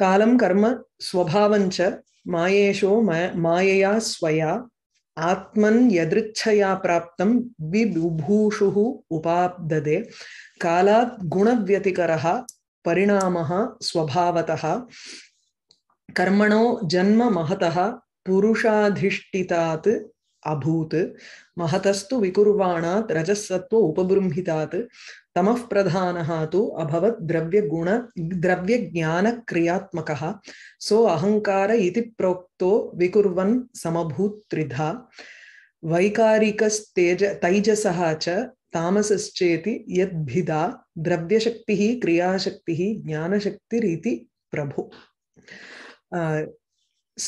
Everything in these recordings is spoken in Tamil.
कालं कर्म स्वभावञ्च मायेशो मायया स्वया आत्मन यदृच्छया प्राप्तं विबुभूषुः उपाब्ददे कालात् गुणव्यतिकरः परिणामः स्वभावतः कर्मणो जन्म महतः पुरुषाधिष्ठितात् अभूत् महतस्तु विकुर्वाणात् रजसत्त्व उपबृंहितात् तमः प्रधानः तु अभवत् द्रव्यगुण द्रव्यज्ञानक्रियात्मकः सो अहङ्कार इति प्रोक्तो विकुर्वन् समभूत् त्रिधा वैकारिकस्तेज तैजसः च तामसश्चेति यद्भिदा द्रव्यशक्तिः क्रियाशक्तिः ஞானசக்திரீதி பிரபு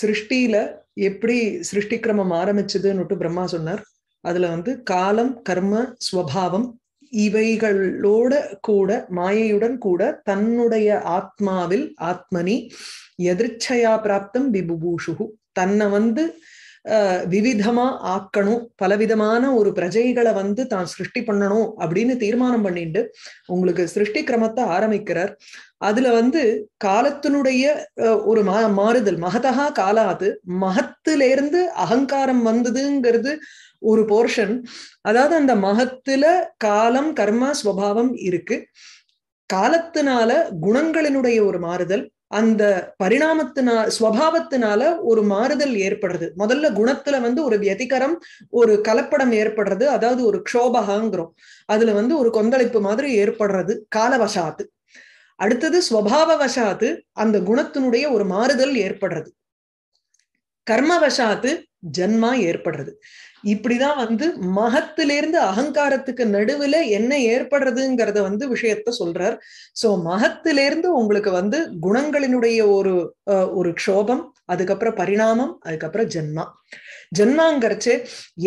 சிருஷ்டியில எப்படி சிருஷ்டி கிரமம் ஆரம்பிச்சதுன்னுட்டு பிரம்மா சொன்னார் அதுல வந்து காலம் கர்ம ஸ்வபாவம் இவைகளோட கூட மாயையுடன் கூட தன்னுடைய ஆத்மாவில் ஆத்மனி எதிர்ச்சையா பிராப்தம் விபுபூஷுகு தன்னை வந்து விவிதமா ஆக்கணும் பலவிதமான ஒரு பிரஜைகளை வந்து தான் சிருஷ்டி பண்ணணும் அப்படின்னு தீர்மானம் பண்ணிட்டு உங்களுக்கு சிருஷ்டி கிரமத்தை ஆரம்பிக்கிறார் அதுல வந்து காலத்தினுடைய ஒரு மா மாறுதல் மகதகா காலாது மகத்திலிருந்து அகங்காரம் வந்ததுங்கிறது ஒரு போர்ஷன் அதாவது அந்த மகத்துல காலம் கர்மா ஸ்வபாவம் இருக்கு காலத்தினால குணங்களினுடைய ஒரு மாறுதல் அந்த பரிணாமத்தினா ஸ்வபாவத்தினால ஒரு மாறுதல் ஏற்படுறது முதல்ல குணத்துல வந்து ஒரு வியதிகரம் ஒரு கலப்படம் ஏற்படுறது அதாவது ஒரு க்ஷோபகாங்கிறோம் அதுல வந்து ஒரு கொந்தளிப்பு மாதிரி ஏற்படுறது காலவசாத்து அடுத்தது ஸ்வபாவ வசாத்து அந்த குணத்தினுடைய ஒரு மாறுதல் ஏற்படுறது கர்மவசாத்து ஜன்மா ஏற்படுறது இப்படிதான் வந்து மகத்திலிருந்து அகங்காரத்துக்கு நடுவுல என்ன ஏற்படுறதுங்கிறத வந்து விஷயத்த சொல்றார் சோ மகத்திலிருந்து உங்களுக்கு வந்து குணங்களினுடைய ஒரு ஒரு க்ஷோபம் அதுக்கப்புறம் பரிணாமம் அதுக்கப்புறம் ஜென்மா ஜென்மாங்கிறச்சு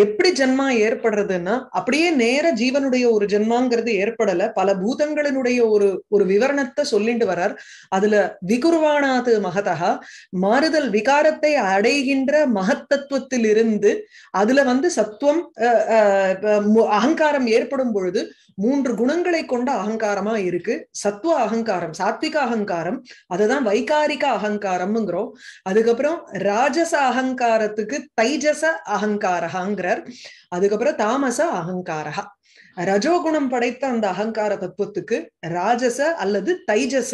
எப்படி ஜென்மா ஏற்படுறதுன்னா அப்படியே நேர ஜீவனுடைய ஒரு ஜென்மாங்கிறது ஏற்படல பல பூதங்களினுடைய ஒரு ஒரு விவரணத்தை சொல்லிட்டு வரார் அதுல விகுருவானாது மகதகா மாறுதல் விகாரத்தை அடைகின்ற மகத்தத்துவத்தில் இருந்து அதுல வந்து சத்துவம் அகங்காரம் ஏற்படும் பொழுது மூன்று குணங்களை கொண்ட அகங்காரமா இருக்கு சத்துவ அகங்காரம் சாத்விக அகங்காரம் அதுதான் வைகாரிக அகங்காரம்ங்கிறோம் அதுக்கப்புறம் ராஜச அகங்காரத்துக்கு தைஜஸ் ராஜச அகங்காரகாங்கிறார் அதுக்கப்புறம் தாமச அகங்காரகா ரஜோகுணம் படைத்த அந்த அகங்கார தத்துவத்துக்கு ராஜச அல்லது தைஜச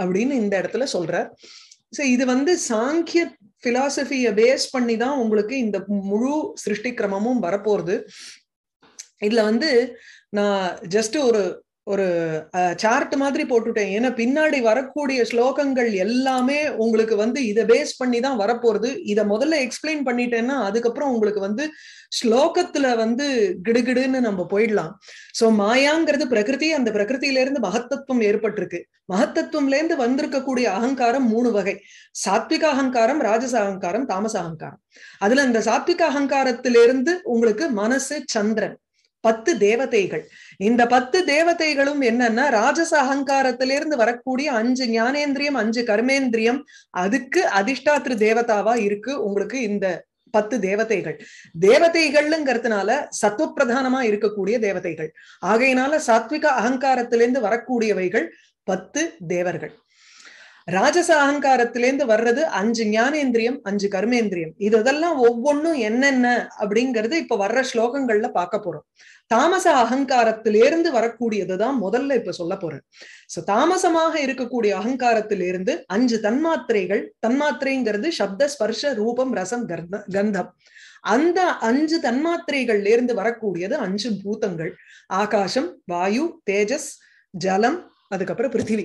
அப்படின்னு இந்த இடத்துல சொல்றார் சோ இது வந்து சாங்கிய பிலாசபிய பேஸ் பண்ணி தான் உங்களுக்கு இந்த முழு சிருஷ்டி கிரமமும் வரப்போறது இதுல வந்து நான் ஜஸ்ட் ஒரு ஒரு சார்ட் மாதிரி போட்டுட்டேன் ஏன்னா பின்னாடி வரக்கூடிய ஸ்லோகங்கள் எல்லாமே உங்களுக்கு வந்து இதை பேஸ் பண்ணி தான் வரப்போறது இதை முதல்ல எக்ஸ்பிளைன் பண்ணிட்டேன்னா அதுக்கப்புறம் உங்களுக்கு வந்து ஸ்லோகத்துல வந்து கிடுகிடுன்னு நம்ம போயிடலாம் சோ மாயாங்கிறது பிரகிருதி அந்த பிரகிருத்தில இருந்து மகத்தத்துவம் ஏற்பட்டிருக்கு மகத்தத்துவம்ல இருந்து வந்திருக்கக்கூடிய அகங்காரம் மூணு வகை சாத்விக அகங்காரம் ராஜச அகங்காரம் தாமச அகங்காரம் அதுல இந்த சாத்விக அகங்காரத்திலிருந்து உங்களுக்கு மனசு சந்திரன் பத்து தேவதைகள் இந்த பத்து தேவதைகளும் என்னன்னா ராஜச அகங்காரத்திலிருந்து வரக்கூடிய அஞ்சு ஞானேந்திரியம் அஞ்சு கர்மேந்திரியம் அதுக்கு அதிஷ்டாத்திரு தேவதாவா இருக்கு உங்களுக்கு இந்த பத்து தேவதைகள் தேவதைகள்ங்கிறதுனால சத்துவ பிரதானமா இருக்கக்கூடிய தேவதைகள் ஆகையினால சாத்விக அகங்காரத்திலிருந்து வரக்கூடியவைகள் பத்து தேவர்கள் ராஜச அகங்காரத்திலேருந்து வர்றது அஞ்சு ஞானேந்திரியம் அஞ்சு கர்மேந்திரியம் இதெல்லாம் ஒவ்வொன்றும் என்னென்ன அப்படிங்கறது இப்ப வர்ற ஸ்லோகங்கள்ல பார்க்க போறோம் தாமச அகங்காரத்திலேருந்து வரக்கூடியதுதான் முதல்ல இப்ப சொல்ல போறேன் சோ தாமசமாக இருக்கக்கூடிய அகங்காரத்திலிருந்து அஞ்சு தன்மாத்திரைகள் தன்மாத்திரைங்கிறது சப்த ஸ்பர்ஷ ரூபம் ரசம் கந்தம் அந்த அஞ்சு தன்மாத்திரைகள்ல இருந்து வரக்கூடியது அஞ்சு பூத்தங்கள் ஆகாசம் வாயு தேஜஸ் ஜலம் அதுக்கப்புறம் பிருத்திவி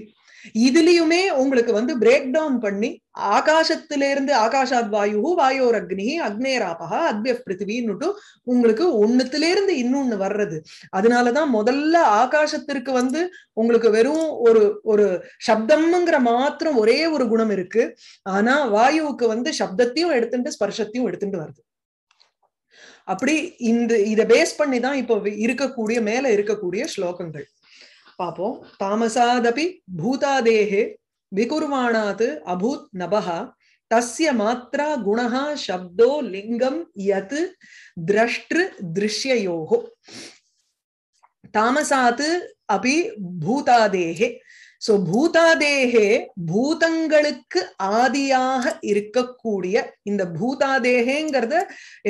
இதுலயுமே உங்களுக்கு வந்து பிரேக் டவுன் பண்ணி ஆகாசத்திலிருந்து ஆகாஷாத் வாயு வாயோர் அக்னி அக்னேராபகா அத்பியப் பிருத்திவின்னுட்டு உங்களுக்கு ஒன்னுத்துல இருந்து இன்னொன்னு வர்றது அதனாலதான் முதல்ல ஆகாசத்திற்கு வந்து உங்களுக்கு வெறும் ஒரு ஒரு சப்தம்ங்கிற மாத்திரம் ஒரே ஒரு குணம் இருக்கு ஆனா வாயுவுக்கு வந்து சப்தத்தையும் எடுத்துட்டு ஸ்பர்ஷத்தையும் எடுத்துட்டு வருது அப்படி இந்த இதை பேஸ் பண்ணி தான் இப்போ இருக்கக்கூடிய மேல இருக்கக்கூடிய ஸ்லோகங்கள் பாப்போம் தாமசாதபி பூதாதேகே விகுர்வாணாத் அபூத் நபஹா தஸ்ய மாத்ரா குணஹா சப்தோ லிங்கம் யத் திரஷ்டிரு திருஷ்யயோகோ தாமசாத் அபி பூதாதேகே சோ பூதாதேகே பூதங்களுக்கு ஆதியாக இருக்கக்கூடிய இந்த பூதாதேகேங்கிறத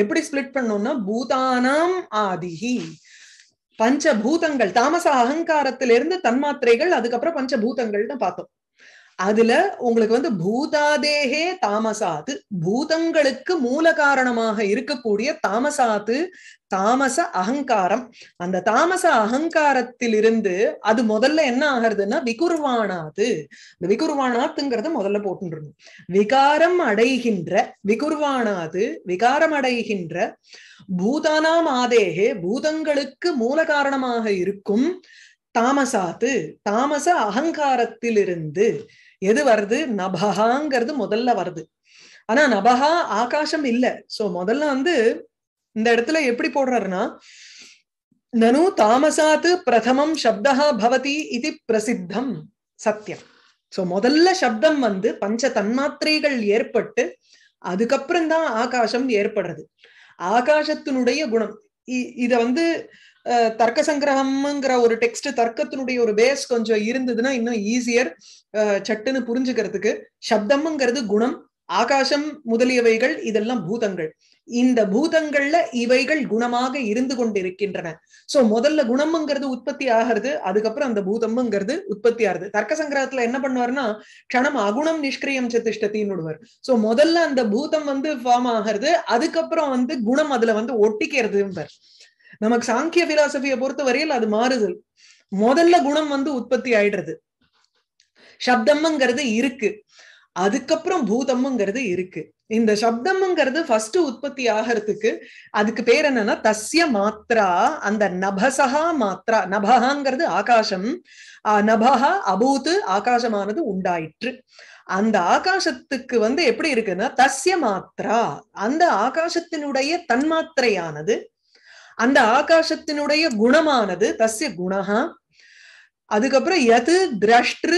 எப்படி ஸ்பிளிட் பண்ணோம்னா பூதானாம் ஆதிஹி பஞ்சபூதங்கள் தாமச அகங்காரத்திலிருந்து தன்மாத்திரைகள் அதுக்கப்புறம் பஞ்சபூதங்கள்னு பார்த்தோம் அதுல உங்களுக்கு வந்து பூதாதேகே தாமசாத்து பூதங்களுக்கு மூல காரணமாக இருக்கக்கூடிய தாமசாத்து தாமச அகங்காரம் அந்த தாமச அகங்காரத்திலிருந்து அது முதல்ல என்ன ஆகிறதுன்னா விகுர்வானாது இந்த விகுர்வானாத்துங்கிறத முதல்ல போட்டுருணும் விகாரம் அடைகின்ற விகுர்வானாது விகாரம் அடைகின்ற பூதானாம் ஆதேகே பூதங்களுக்கு மூல காரணமாக இருக்கும் தாமசாத்து தாமச அகங்காரத்திலிருந்து எது வருது நபகாங்கிறது முதல்ல வருது ஆனா நபகா ஆகாசம் இல்லை சோ முதல்ல வந்து இந்த இடத்துல எப்படி போடுறாருன்னா நனு தாமசாத்து பிரதமம் சப்தா பவதி இது பிரசித்தம் சத்தியம் சோ முதல்ல சப்தம் வந்து பஞ்ச தன்மாத்திரைகள் ஏற்பட்டு அதுக்கப்புறம்தான் ஆகாசம் ஏற்படுறது ஆகாசத்தினுடைய குணம் இத வந்து தர்க்க சங்கிரகம்ங்கிற ஒரு டெக்ஸ்ட் தர்க்கத்தினுடைய ஒரு பேஸ் கொஞ்சம் இருந்ததுன்னா இன்னும் ஈஸியர் சட்டுன்னு புரிஞ்சுக்கிறதுக்கு சப்தம்ங்கிறது குணம் ஆகாசம் முதலியவைகள் இதெல்லாம் பூதங்கள் இந்த பூதங்கள்ல இவைகள் குணமாக இருந்து கொண்டிருக்கின்றன சோ முதல்ல குணம்ங்கிறது உற்பத்தி ஆகிறது அதுக்கப்புறம் அந்த பூதம்ங்கிறது உற்பத்தி ஆகுது தர்க்க சங்கிரகத்துல என்ன பண்ணுவார்னா க்ஷணம் அகுணம் நிஷ்கிரியம் சதிஷ்டத்தின்னு விடுவார் சோ முதல்ல அந்த பூதம் வந்து ஃபார்ம் ஆகிறது அதுக்கப்புறம் வந்து குணம் அதுல வந்து ஒட்டிக்கிறதுன்பார் நமக்கு சாங்கிய பிலாசபியை பொறுத்த வரையில் அது மாறுதல் முதல்ல குணம் வந்து உற்பத்தி ஆயிடுறது சப்தம்ங்கிறது இருக்கு அதுக்கப்புறம் பூதம்ங்கிறது இருக்கு இந்த சப்தம்ங்கிறது ஃபர்ஸ்ட் உற்பத்தி ஆகிறதுக்கு அதுக்கு பேர் என்னன்னா தஸ்ய மாத்ரா அந்த நபசகா மாத்ரா நபகாங்கிறது ஆகாசம் நபகா அபூத்து ஆகாசமானது உண்டாயிற்று அந்த ஆகாசத்துக்கு வந்து எப்படி இருக்குன்னா தஸ்ய மாத்ரா அந்த ஆகாசத்தினுடைய தன்மாத்திரையானது அந்த ஆகாசத்தினுடைய குணமானது தஸ்ய குணகா அதுக்கப்புறம் எது திரஷ்டு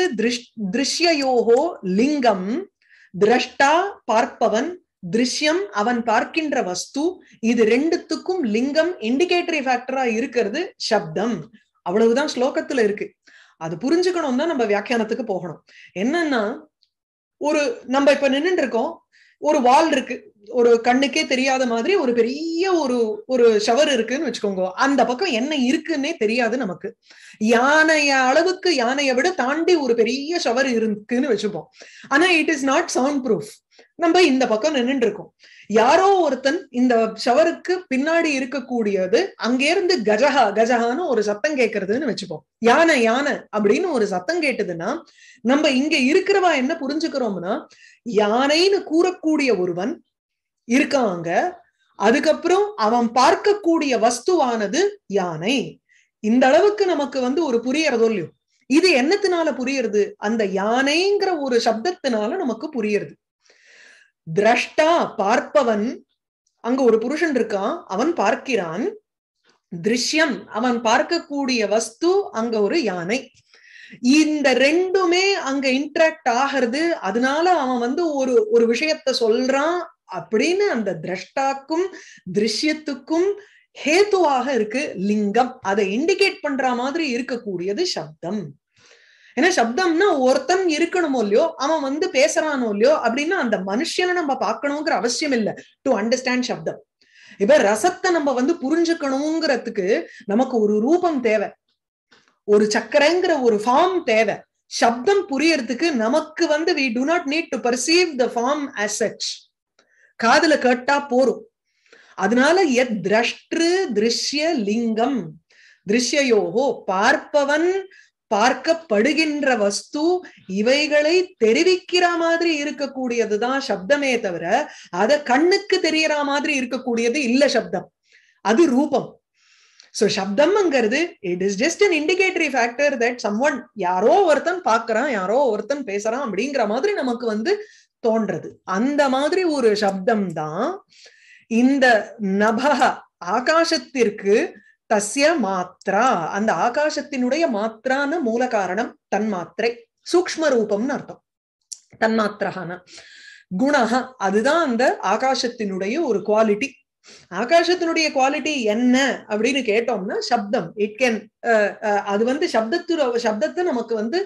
திருஷ்யோகோ லிங்கம் திரஷ்டா பார்ப்பவன் திருஷ்யம் அவன் பார்க்கின்ற வஸ்து இது ரெண்டுத்துக்கும் லிங்கம் இண்டிகேட்டரி ஃபேக்டரா இருக்கிறது சப்தம் அவ்வளவுதான் ஸ்லோகத்துல இருக்கு அது புரிஞ்சுக்கணும் தான் நம்ம வியாக்கியானத்துக்கு போகணும் என்னன்னா ஒரு நம்ம இப்ப நின்றுட்டு இருக்கோம் ஒரு வால் இருக்கு ஒரு கண்ணுக்கே தெரியாத மாதிரி ஒரு பெரிய ஒரு ஒரு ஷவர் இருக்குன்னு வச்சுக்கோங்க அந்த பக்கம் என்ன இருக்குன்னே தெரியாது நமக்கு யானைய அளவுக்கு யானையை விட தாண்டி ஒரு பெரிய ஷவர் இருக்குன்னு வச்சுப்போம் ஆனா it is not sound proof நம்ம இந்த பக்கம் நின்றுட்டு இருக்கோம் யாரோ ஒருத்தன் இந்த ஷவருக்கு பின்னாடி இருக்கக்கூடியது அங்கிருந்து கஜஹா கஜஹான்னு ஒரு சத்தம் கேட்கறதுன்னு வச்சுப்போம் யானை யானை அப்படின்னு ஒரு சத்தம் கேட்டதுன்னா நம்ம இங்க இருக்கிறவா என்ன புரிஞ்சுக்கிறோம்னா யானைன்னு கூறக்கூடிய ஒருவன் இருக்காங்க அதுக்கப்புறம் அவன் பார்க்கக்கூடிய வஸ்துவானது யானை இந்த அளவுக்கு நமக்கு வந்து ஒரு புரியறதோ இல்லையோ இது என்னத்தினால புரியறது அந்த யானைங்கிற ஒரு சப்தத்தினால நமக்கு புரியறது திரஷ்டா பார்ப்பவன் அங்க ஒரு புருஷன் இருக்கான் அவன் பார்க்கிறான் திருஷ்யம் அவன் பார்க்கக்கூடிய வஸ்து அங்க ஒரு யானை இந்த ரெண்டுமே அங்க இன்ட்ராக்ட் ஆகிறது அதனால அவன் வந்து ஒரு ஒரு விஷயத்த சொல்றான் அப்படின்னு அந்த திரஷ்டாக்கும் திருஷ்யத்துக்கும் ஹேத்துவாக இருக்கு லிங்கம் அதை இண்டிகேட் பண்ற மாதிரி இருக்கக்கூடியது சப்தம் ஏன்னா சப்தம்னா ஒருத்தன் இருக்கணுமோ இல்லையோ அவன் வந்து பேசுறானோ இல்லையோ அப்படின்னா அந்த மனுஷனை நம்ம பார்க்கணுங்கிற அவசியம் இல்லை டு அண்டர்ஸ்டாண்ட் சப்தம் இப்ப ரசத்தை நம்ம வந்து புரிஞ்சுக்கணுங்கிறதுக்கு நமக்கு ஒரு ரூபம் தேவை ஒரு சக்கரங்கிற ஒரு ஃபார்ம் தேவை சப்தம் புரியறதுக்கு நமக்கு வந்து we do not need to perceive the form as such காதுல கேட்டா போரும் அதனால எத் திரஷ்டு திருஷ்ய லிங்கம் திருஷ்யயோகோ பார்ப்பவன் பார்க்கப்படுகின்ற வஸ்து இவைகளை தெரிவிக்கிற மாதிரி இருக்கக்கூடியதுதான் சப்தமே தவிர அத கண்ணுக்கு தெரியற மாதிரி இருக்கக்கூடியது இல்ல சப்தம் அது ரூபம் சோ சப்தம்ங்கிறது it is just an indicatory factor that some one யாரோ ஒருத்தன் பாக்குறான் யாரோ ஒருத்தன் பேசுறான் அப்படிங்கிற மாதிரி நமக்கு வந்து தோன்றது அந்த மாதிரி ஒரு சப்தம் தான் இந்த நபக ஆகாசத்திற்கு தஸ்ய மாத்ரா அந்த ஆகாசத்தினுடைய மாத்ரான மூல காரணம் தன்மாத்திரை சூக்ம ரூபம்னு அர்த்தம் தன்மாத்திரகான குணஹா அதுதான் அந்த ஆகாசத்தினுடைய ஒரு குவாலிட்டி ஆகாசத்தினுடைய குவாலிட்டி என்ன அப்படின்னு கேட்டோம்னா சப்தம் இட் கேன் அது வந்து சப்தத்து சப்தத்தை நமக்கு வந்து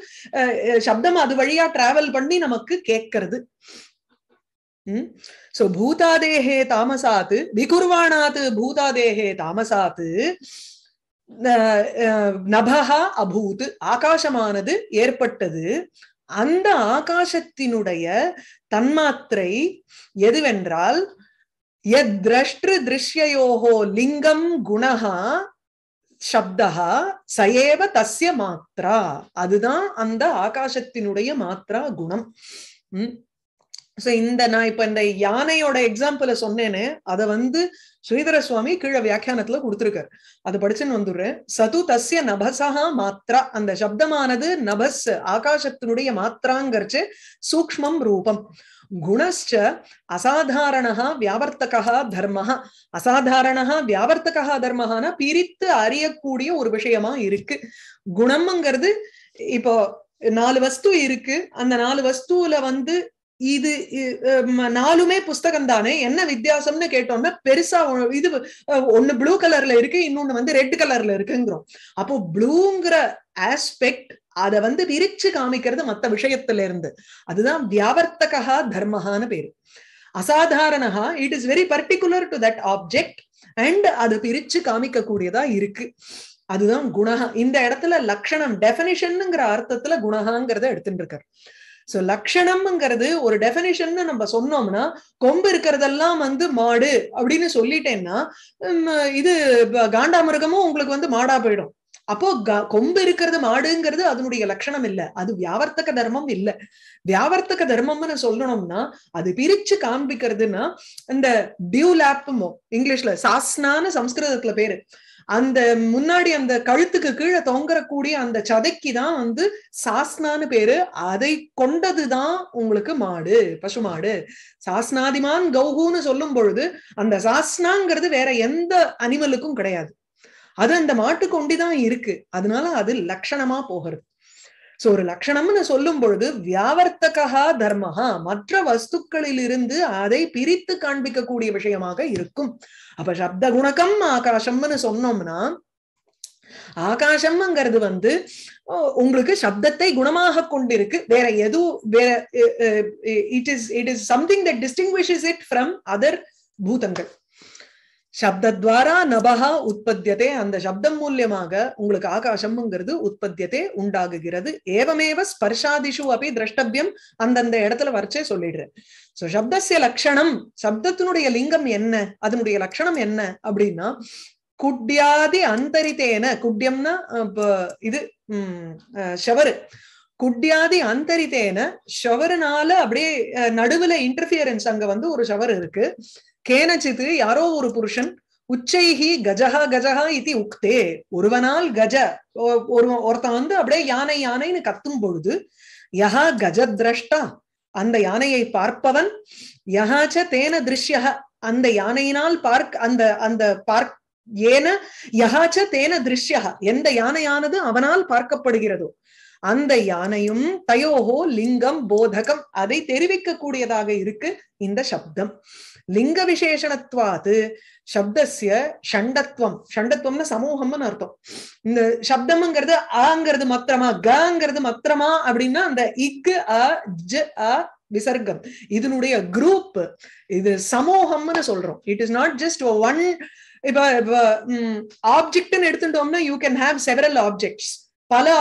சப்தம் அது வழியா டிராவல் பண்ணி நமக்கு கேட்கறது சோ பூதாதேகே தாமசாத்து விகுர்வாணாத்து பூதாதேகே தாமசாத்து நபஹா அபூத் ஆகாசமானது ஏற்பட்டது அந்த ஆகாசத்தினுடைய தன்மாத்திரை எதுவென்றால் எத் திரஷ்டு லிங்கம் குணஹா சப்தா சயேவ தஸ்ய மாத்ரா அதுதான் அந்த ஆகாசத்தினுடைய மாத்ரா குணம் hmm? சோ இந்த நான் இப்ப இந்த யானையோட எக்ஸாம்பிள சொன்னேன்னு அத வந்து ஸ்ரீதர சுவாமி கீழே வியாக்கியானத்துல கொடுத்திருக்காரு அது படிச்சுன்னு வந்துடுறேன் சது தஸ்ய நபசா மாத்ரா அந்த சப்தமானது நபஸ் ஆகாசத்தினுடைய மாத்ராங்கிறச்சு சூக்மம் ரூபம் குணச்ச அசாதாரணா வியாவர்த்தகா தர்மஹா அசாதாரணா வியாவர்த்தகா தர்மஹானா பிரித்து அறியக்கூடிய ஒரு விஷயமா இருக்கு குணம்ங்கிறது இப்போ நாலு வஸ்து இருக்கு அந்த நாலு வஸ்துல வந்து இது நாலுமே புஸ்தகம் தானே என்ன வித்தியாசம்னு கேட்டோம்னா பெருசா இது ஒன்னு ப்ளூ கலர்ல இருக்கு இன்னொன்னு வந்து ரெட் கலர்ல இருக்குங்கிறோம் அப்போ ப்ளூங்கிற ஆஸ்பெக்ட் அத வந்து விரிச்சு காமிக்கிறது மத்த விஷயத்துல இருந்து அதுதான் வியாவர்த்தகா தர்மஹான்னு பேரு அசாதாரணகா it is very particular to that object and அது பிரிச்சு காமிக்கக்கூடியதா இருக்கு அதுதான் குணஹா இந்த இடத்துல லக்ஷணம் டெபினிஷன்ங்கிற அர்த்தத்துல குணகாங்கிறத எடுத்துட்டு இருக்காரு சோ லக்ஷணம்ங்கிறது ஒரு டெபினிஷன் நம்ம சொன்னோம்னா கொம்பு இருக்கிறதெல்லாம் வந்து மாடு அப்படின்னு சொல்லிட்டேன்னா இது காண்டாமிருகமும் உங்களுக்கு வந்து மாடா போயிடும் அப்போ கொம்பு இருக்கிறது மாடுங்கிறது அதனுடைய லட்சணம் இல்ல அது வியாவர்த்தக தர்மம் இல்ல வியாவர்த்தக தர்மம்னு சொல்லணும்னா அது பிரிச்சு காண்பிக்கிறதுனா இந்த டியூ லாப்புமோ இங்கிலீஷ்ல சாஸ்னான்னு சம்ஸ்கிருதத்துல பேரு அந்த முன்னாடி அந்த கழுத்துக்கு கீழே தொங்கறக்கூடிய அந்த சதைக்கு தான் வந்து சாஸ்னான்னு பேரு அதை கொண்டதுதான் உங்களுக்கு மாடு பசு மாடு சாஸ்னாதிமான் கௌகுன்னு சொல்லும் பொழுது அந்த சாஸ்னாங்கிறது வேற எந்த அனிமலுக்கும் கிடையாது அது அந்த மாட்டு கொண்டிதான் இருக்கு அதனால அது லட்சணமா போகிறது சோ ஒரு லட்சணம்னு சொல்லும் பொழுது வியாவர்த்தகா தர்மஹா மற்ற வஸ்துக்களில் இருந்து அதை பிரித்து காண்பிக்கக்கூடிய விஷயமாக இருக்கும் அப்ப சப்த குணகம் ஆகாசம்னு சொன்னோம்னா ஆகாசம்ங்கிறது வந்து உங்களுக்கு சப்தத்தை குணமாக கொண்டிருக்கு வேற எது வேற it is it is something that distinguishes it from other பூதங்கள் சப்தத்வாரா நபஹா உற்பத்தியதே அந்த சப்தம் மூலியமாக உங்களுக்கு ஆகாசம்ங்கிறது உற்பத்தியதே உண்டாகுகிறது ஏவமேவ ஸ்பர்ஷாதிஷு அப்படி திரஷ்டவியம் அந்தந்த இடத்துல வரைச்சே சொல்லிடுறேன் சோ சப்தசிய லட்சணம் சப்தத்தினுடைய லிங்கம் என்ன அதனுடைய லட்சணம் என்ன அப்படின்னா குட்யாதி அந்தரித்தேன குட்யம்னா இது உம் ஷவரு குட்யாதி அந்தரித்தேன ஷவருனால அப்படியே நடுவுல இன்டர்பியரன்ஸ் அங்க வந்து ஒரு ஷவர் இருக்கு கேனச்சித் யாரோ ஒரு புருஷன் உச்சைஹி கஜஹா கஜஹா இது உக்தே ஒருவனால் கஜ ஒரு ஒருத்தன் வந்து அப்படியே யானை யானைன்னு கத்தும் பொழுது யஹா கஜ திரஷ்டா அந்த யானையை பார்ப்பவன் யஹாச்ச தேன திருஷ்ய அந்த யானையினால் பார்க் அந்த அந்த பார்க் ஏன யஹாச்ச தேன திருஷ்ய எந்த யானையானது அவனால் பார்க்கப்படுகிறதோ அந்த யானையும் தயோஹோ லிங்கம் போதகம் அதை தெரிவிக்கக்கூடியதாக இருக்கு இந்த சப்தம் லிங்க விசேஷணத்துவாது சப்தசிய ஷண்டத்துவம் ஷண்டத்துவம்னு சமூகம்னு அர்த்தம் இந்த சப்தம்ங்கிறது ஆங்கிறது மத்திரமா கங்கிறது மத்திரமா அப்படின்னா அந்த இக் அ ஜ அ விசர்க்கம் இதனுடைய குரூப் இது சமூகம்னு சொல்றோம் it is not just one இப்ப இப்ப ஆப்ஜெக்ட்னு எடுத்துட்டோம்னா you can have several objects பல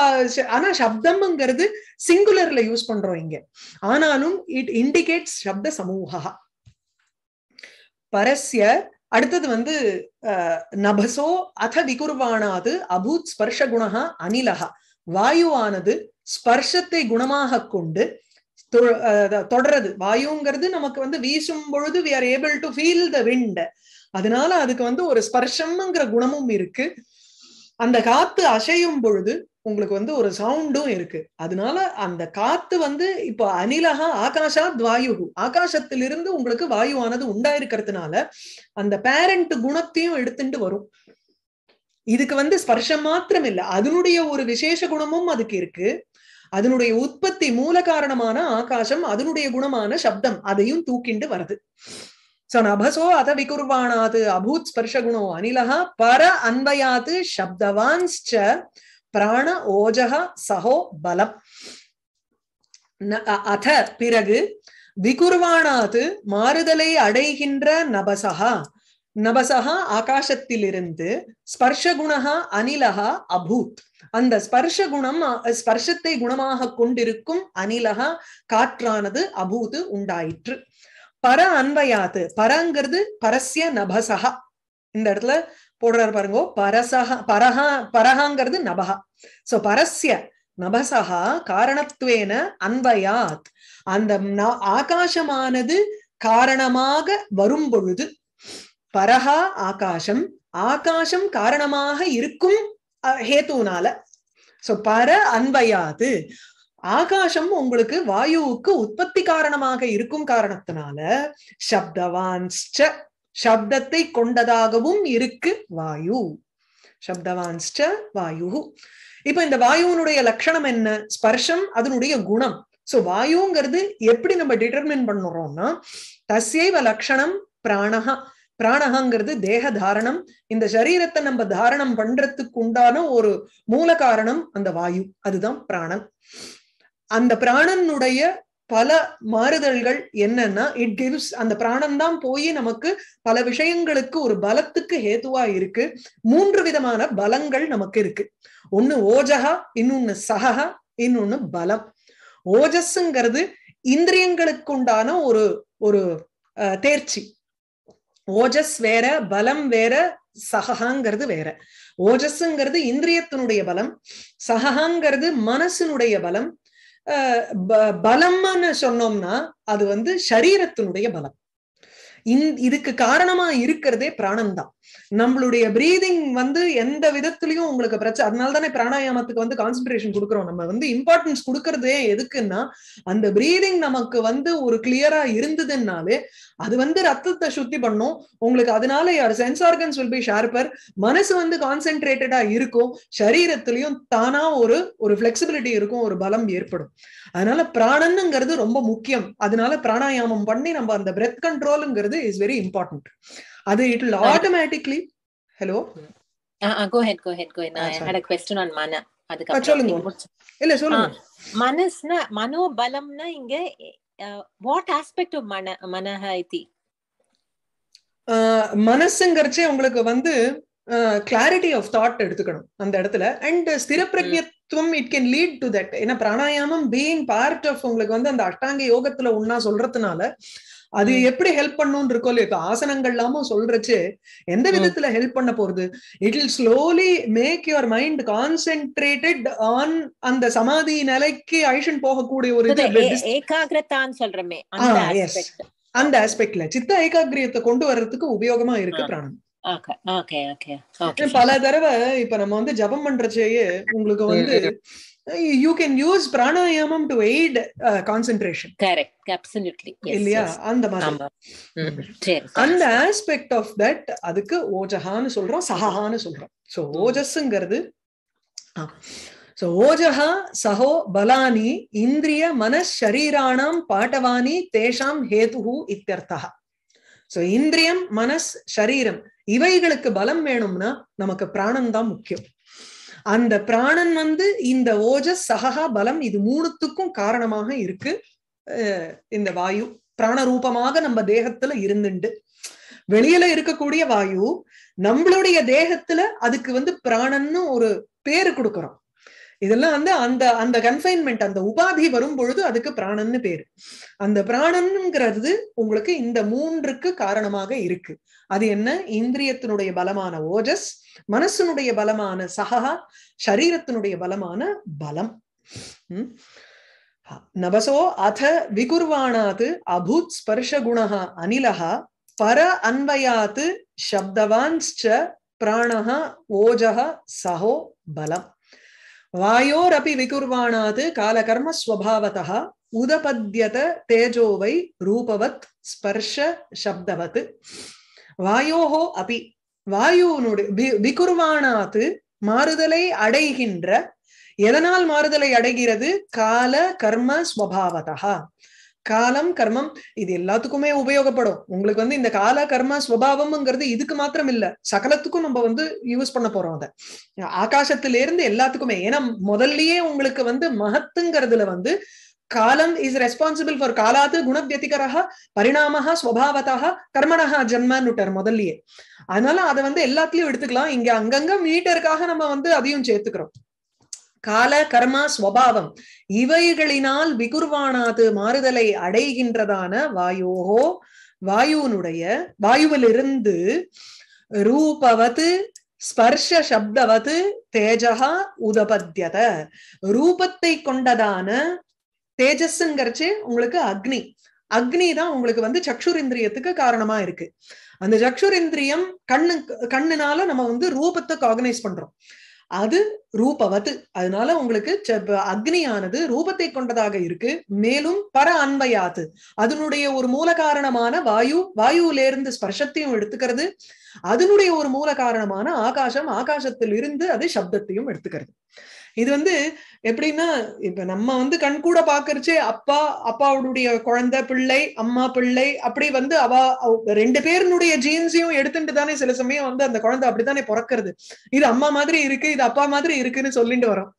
ஆனா சப்தம்ங்கிறது சிங்குலர்ல யூஸ் பண்றோம் இங்க ஆனாலும் இட் இண்டிகேட்ஸ் சப்த சமூகா பரஸ்ய அடுத்தது வந்து நபசோ அத விகுர்வானாது அபூத் ஸ்பர்ஷ குணகா அனிலகா வாயுவானது ஸ்பர்ஷத்தை குணமாக கொண்டு தொடரது வாயுங்கிறது நமக்கு வந்து வீசும் பொழுது we are able to feel the wind அதனால அதுக்கு வந்து ஒரு ஸ்பர்ஷம்ங்கிற குணமும் இருக்கு அந்த காத்து அசையும் பொழுது உங்களுக்கு வந்து ஒரு சவுண்டும் இருக்கு அதனால அந்த காத்து வந்து இப்போ அனிலகா ஆகாஷா துவாயுகு ஆகாஷத்திலிருந்து உங்களுக்கு வாயுவானது உண்டாயிருக்கிறதுனால அந்த பேரண்ட் குணத்தையும் எடுத்துட்டு வரும் இதுக்கு வந்து ஸ்பர்ஷம் மாத்திரம் இல்லை அதனுடைய ஒரு விசேஷ குணமும் அதுக்கு இருக்கு அதனுடைய உற்பத்தி மூல காரணமான ஆகாசம் அதனுடைய குணமான சப்தம் அதையும் தூக்கிண்டு வருது சோ நபசோ அத விகுர்வாணாது அபூத் ஸ்பர்ஷ குணோ அணிலகா பர அன்பயாது சப்தவான் பிராண ஓஜக சகோ பலம் அத பிறகு விகுர்வானாது மாறுதலை அடைகின்ற நபசகா நபசகா ஆகாசத்திலிருந்து ஸ்பர்ஷ குணகா அனிலகா அபூத் அந்த ஸ்பர்ஷ குணம் ஸ்பர்ஷத்தை குணமாக கொண்டிருக்கும் அனிலகா காற்றானது அபூது உண்டாயிற்று பர அன்பையாது பரங்கிறது பரஸ்ய நபசகா இந்த இடத்துல போடுறாரு பாருங்க பரசஹ பரஹா பரஹாங்கிறது நபகா சோ பரஸ்ய நபசகா காரணத்துவேன அன்பயாத் அந்த ஆகாசமானது காரணமாக வரும் பொழுது பரஹா ஆகாசம் ஆகாசம் காரணமாக இருக்கும் ஹேத்துனால சோ பர அன்பயாது ஆகாசம் உங்களுக்கு வாயுவுக்கு உற்பத்தி காரணமாக இருக்கும் காரணத்தினால சப்தவான்ஸ்ச சப்தத்தை கொண்டதாகவும் இருக்கு வாயு சப்தவான்ஸ்ட வாயு இப்ப இந்த வாயுனுடைய லட்சணம் என்ன ஸ்பர்ஷம் அதனுடைய குணம் சோ வாயுங்கிறது எப்படி நம்ம டிட்டர்மின் பண்ணுறோம்னா தசைவ லட்சணம் பிராணகா பிராணகாங்கிறது தேக தாரணம் இந்த சரீரத்தை நம்ம தாரணம் பண்றதுக்கு உண்டான ஒரு மூல காரணம் அந்த வாயு அதுதான் பிராணன் அந்த பிராணனுடைய பல மாறுதல்கள் என்னன்னா இட் கிவ்ஸ் அந்த பிராணம் தான் போய் நமக்கு பல விஷயங்களுக்கு ஒரு பலத்துக்கு ஹேத்துவா இருக்கு மூன்று விதமான பலங்கள் நமக்கு இருக்கு ஒண்ணு ஓஜகா இன்னொன்னு சகஹா இன்னொன்னு பலம் ஓஜஸ்ங்கிறது இந்திரியங்களுக்குண்டான ஒரு ஒரு தேர்ச்சி ஓஜஸ் வேற பலம் வேற சகஹாங்கிறது வேற ஓஜஸ்ங்கிறது இந்திரியத்தினுடைய பலம் சகஹாங்கிறது மனசினுடைய பலம் பலம்னு சொன்னோம்னா அது வந்து சரீரத்தினுடைய பலம் இந் இதுக்கு காரணமா இருக்கிறதே பிராணம் தான் நம்மளுடைய பிரீதிங் வந்து எந்த விதத்துலயும் உங்களுக்கு பிரச்சனை அதனாலதானே பிராணாயாமத்துக்கு வந்து கான்சென்ட்ரேஷன் கொடுக்குறோம் நம்ம வந்து இம்பார்ட்டன்ஸ் கொடுக்கறதே எதுக்குன்னா அந்த பிரீதிங் நமக்கு வந்து ஒரு கிளியரா இருந்ததுன்னாலே அது வந்து ரத்தத்தை சுத்தி பண்ணும் உங்களுக்கு அதனால யார் sense organs will be sharper மனசு வந்து கான்சென்ட்ரேட்டடா இருக்கும் சரீரத்திலையும் தானா ஒரு ஒரு பிளெக்சிபிலிட்டி இருக்கும் ஒரு பலம் ஏற்படும் அதனால பிராணனுங்கிறது ரொம்ப முக்கியம் அதனால பிராணாயாமம் பண்ணி நம்ம அந்த பிரெத் கண்ட்ரோலுங்கிறது இஸ் வெரி இம்பார்ட்டன்ட் அது it will automatically hello uh, go ahead go ahead go ahead i had a question on mana இல்ல சொல்லுங்க மனசுனா மனோபலம்னா இங்க வாட் ஆஸ்பெக்ட் ஆஃப் மன மனஹ இதி மனசுங்கிறச்சே உங்களுக்கு வந்து கிளாரிட்டி ஆஃப் தாட் எடுத்துக்கணும் அந்த இடத்துல அண்ட் ஸ்திரப்பிரஜத்துவம் it can lead to that ஏன்னா பிராணாயாமம் பீயிங் பார்ட் ஆஃப் உங்களுக்கு வந்து அந்த அஷ்டாங்க யோகத்துல ஒன்னா சொல்றதுனால அது எப்படி ஹெல்ப் பண்ணும்னு இருக்கோ இல்லையா ஆசனங்கள் இல்லாம சொல்றச்சு எந்த விதத்துல ஹெல்ப் பண்ண போறது it'll slowly make your mind concentrated on அந்த சமாதி நிலைக்கு ஐஷன் போகக்கூடிய ஒரு ஏகாகிரதான்னு சொல்றமே அந்த ஆஸ்பெக்ட்ல சித்த ஏகாகிரியத்தை கொண்டு வர்றதுக்கு உபயோகமா இருக்கு பிராணம் பல தடவை இப்ப நம்ம வந்து ஜபம் பண்றச்சேயே உங்களுக்கு வந்து you can use pranayama to aid concentration correct absolutely இல்லையா அந்த மாதிரி அந்த ஆஸ்பெக்ட் ஆஃப் தட் அதுக்கு ஓஜஹான்னு சொல்றோம் சஹான்னு சொல்றோம் சோ ஓஜஸ்ங்கிறது சோ ஓஜஹா சஹோ பலானி இந்திரிய மன ஷரீராணாம் பாட்டவானி தேஷாம் ஹேதுஹு இத்தியர்த்தா சோ இந்திரியம் மனஸ் சரீரம் இவைகளுக்கு பலம் வேணும்னா நமக்கு பிராணம் தான் முக்கியம் அந்த பிராணன் வந்து இந்த ஓஜ சகா பலம் இது மூணுத்துக்கும் காரணமாக இருக்கு இந்த வாயு பிராணரூபமாக நம்ம தேகத்துல இருந்துண்டு வெளியில இருக்கக்கூடிய வாயு நம்மளுடைய தேகத்துல அதுக்கு வந்து பிராணன்னு ஒரு பேரு கொடுக்கறோம் இதெல்லாம் வந்து அந்த அந்த கன்ஃபைன்மெண்ட் அந்த உபாதி வரும் பொழுது அதுக்கு பிராணம்னு பேரு அந்த பிராணம்ங்கிறது உங்களுக்கு இந்த மூன்றுக்கு காரணமாக இருக்கு அது என்ன இந்திரியத்தினுடைய பலமான ஓஜஸ் மனசுனுடைய பலமான சகா சரீரத்தினுடைய பலமான பலம் நபசோ அத விகுர்வாணாது அபூத் ஸ்பர்ஷ குணா அனிலஹா பர அன்வயாத் சப்தவான் பிராணஹா ஓஜஹ சஹோ பலம் வாயோரபி விகுர்வானாது காலகர்ம ஸ்வபாவதா உதபத்தியத தேஜோவை ரூபவத் ஸ்பர்ஷ சப்தவத் வாயோஹோ அபி வாயுனுடைய விகுர்வானாது மாறுதலை அடைகின்ற எதனால் மாறுதலை அடைகிறது கால கர்ம ஸ்வபாவதா காலம் கர்மம் இது எல்லாத்துக்குமே உபயோகப்படும் உங்களுக்கு வந்து இந்த கால கர்ம ஸ்வபாவம்ங்கிறது இதுக்கு மாத்திரம் இல்ல சகலத்துக்கும் நம்ம வந்து யூஸ் பண்ண போறோம் அதை ஆகாசத்திலிருந்து எல்லாத்துக்குமே ஏன்னா முதல்லயே உங்களுக்கு வந்து மகத்துங்கிறதுல வந்து காலம் இஸ் ரெஸ்பான்சிபிள் ஃபார் காலாத்து குணவியதிகரா பரிணாமஹா ஸ்வபாவதாக கர்மனஹா ஜன்மன்னுட்டார் முதல்லயே அதனால அதை வந்து எல்லாத்துலயும் எடுத்துக்கலாம் இங்க அங்கங்க மீட்டருக்காக நம்ம வந்து அதையும் சேர்த்துக்கிறோம் கால கர்மா ஸ்வபாவம் இவைகளினால் விகுர்வானாது மாறுதலை அடைகின்றதான வாயோகோ வாயுனுடைய வாயுவிலிருந்து ரூபவது ஸ்பர்ஷ சப்தவது தேஜகா உதபத்தியத ரூபத்தை கொண்டதான தேஜஸ்ங்கிறச்சு உங்களுக்கு அக்னி அக்னி தான் உங்களுக்கு வந்து சக்ஷுரிந்திரியத்துக்கு காரணமா இருக்கு அந்த சக்ஷுரிந்திரியம் கண்ணு கண்ணுனால நம்ம வந்து ரூபத்தை காகனைஸ் பண்றோம் அது ரூபவது அதனால உங்களுக்கு அக்னியானது ரூபத்தை கொண்டதாக இருக்கு மேலும் பர அன்பையாது அதனுடைய ஒரு மூல காரணமான வாயு வாயுவிலிருந்து ஸ்பர்ஷத்தையும் எடுத்துக்கிறது அதனுடைய ஒரு மூல காரணமான ஆகாசம் ஆகாசத்தில் இருந்து அது சப்தத்தையும் எடுத்துக்கிறது இது வந்து எப்படின்னா இப்ப நம்ம வந்து கண் கூட பாக்குறச்சே அப்பா அப்பாவுடைய குழந்தை பிள்ளை அம்மா பிள்ளை அப்படி வந்து அவ ரெண்டு பேருனுடைய ஜீன்ஸையும் எடுத்துட்டு தானே சில சமயம் வந்து அந்த குழந்தை அப்படித்தானே பிறக்கிறது இது அம்மா மாதிரி இருக்கு இது அப்பா மாதிரி இருக்குன்னு சொல்லிட்டு வரோம்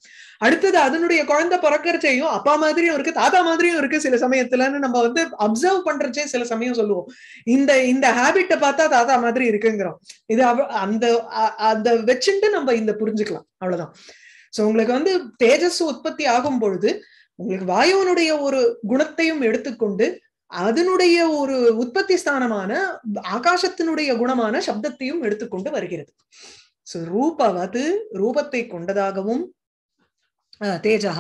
அடுத்தது அதனுடைய குழந்தை பிறக்கிறச்சையும் அப்பா மாதிரியும் இருக்கு தாத்தா மாதிரியும் இருக்கு சில சமயத்துலன்னு நம்ம வந்து அப்சர்வ் பண்றச்சே சில சமயம் சொல்லுவோம் இந்த இந்த ஹேபிட்டை பார்த்தா தாத்தா மாதிரி இருக்குங்கிறோம் இது அந்த அந்த வச்சுட்டு நம்ம இந்த புரிஞ்சுக்கலாம் அவ்வளவுதான் சோ உங்களுக்கு வந்து தேஜஸ் உற்பத்தி ஆகும் பொழுது உங்களுக்கு வாயுவனுடைய ஒரு குணத்தையும் எடுத்துக்கொண்டு அதனுடைய ஒரு உற்பத்தி ஸ்தானமான ஆகாசத்தினுடைய குணமான சப்தத்தையும் எடுத்துக்கொண்டு வருகிறது சோ ரூபவது ரூபத்தை கொண்டதாகவும் தேஜா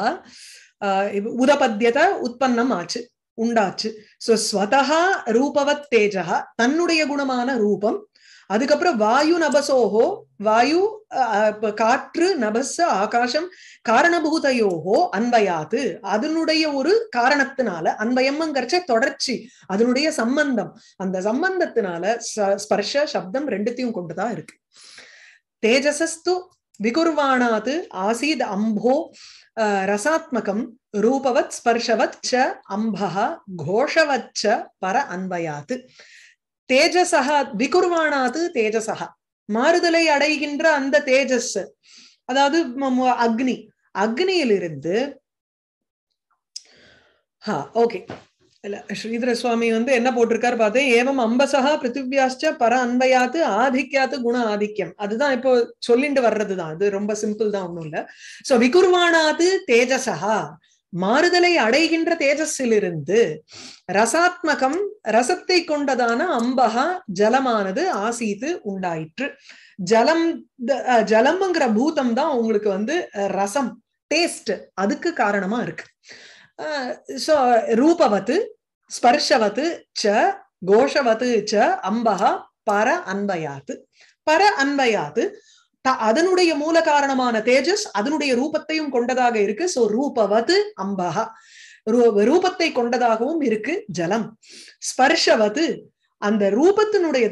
உதபத்தியத உற்பத்தம் ஆச்சு உண்டாச்சு சோ ஸ்வதா ரூபவத் தேஜகா தன்னுடைய குணமான ரூபம் அதுக்கப்புறம் வாயு நபசோகோ வாயு காற்று நபச ஆகாசம் காரணபூதையோகோ அன்பயாத்து அதனுடைய ஒரு காரணத்தினால அன்பயம்ங்கிறச்ச தொடர்ச்சி அதனுடைய சம்பந்தம் அந்த சம்பந்தத்தினால ஸ்பர்ஷ சப்தம் ரெண்டுத்தையும் கொண்டுதான் இருக்கு தேஜசஸ்து விகுர்வாணாது ஆசீத் அம்போ ரசாத்மகம் ரூபவத் ஸ்பர்ஷவத் ச அம்பா கோஷவச்ச ச பர அன்பயாத்து தேஜசகா விகுர்வானாது தேஜசகா மாறுதலை அடைகின்ற அந்த தேஜஸ் அதாவது அக்னி அக்னியிலிருந்து ஹா ஓகே இல்ல ஸ்ரீதர சுவாமி வந்து என்ன போட்டிருக்காரு பார்த்தேன் ஏவம் அம்பசகா பிருத்திவியாச்ச பர அன்பையாத்து ஆதிக்கியாத்து குண ஆதிக்கியம் அதுதான் இப்போ சொல்லிட்டு வர்றதுதான் அது ரொம்ப சிம்பிள் தான் ஒன்றும் இல்லை சோ விகுர்வானாது தேஜசகா மாறுதலை அடைகின்ற தேஜஸிலிருந்து ரசாத்மகம் ரசத்தை கொண்டதான அம்பகா ஜலமானது ஆசீத்து உண்டாயிற்று ஜலம் ஜலம்ங்கிற பூதம் தான் உங்களுக்கு வந்து ரசம் டேஸ்ட் அதுக்கு காரணமா இருக்கு சோ ரூபவத்து ஸ்பர்ஷவத்து ச கோஷவத்து ச அம்பகா பர அன்பயாத்து பர அன்பயாத்து அதனுடைய மூல காரணமான தேஜஸ் அதனுடைய ரூபத்தையும் கொண்டதாக இருக்கு சோ ரூபவது அம்பகா ரூபத்தை கொண்டதாகவும் இருக்கு ஜலம் ஸ்பர்ஷவது அந்த ரூபத்தினுடைய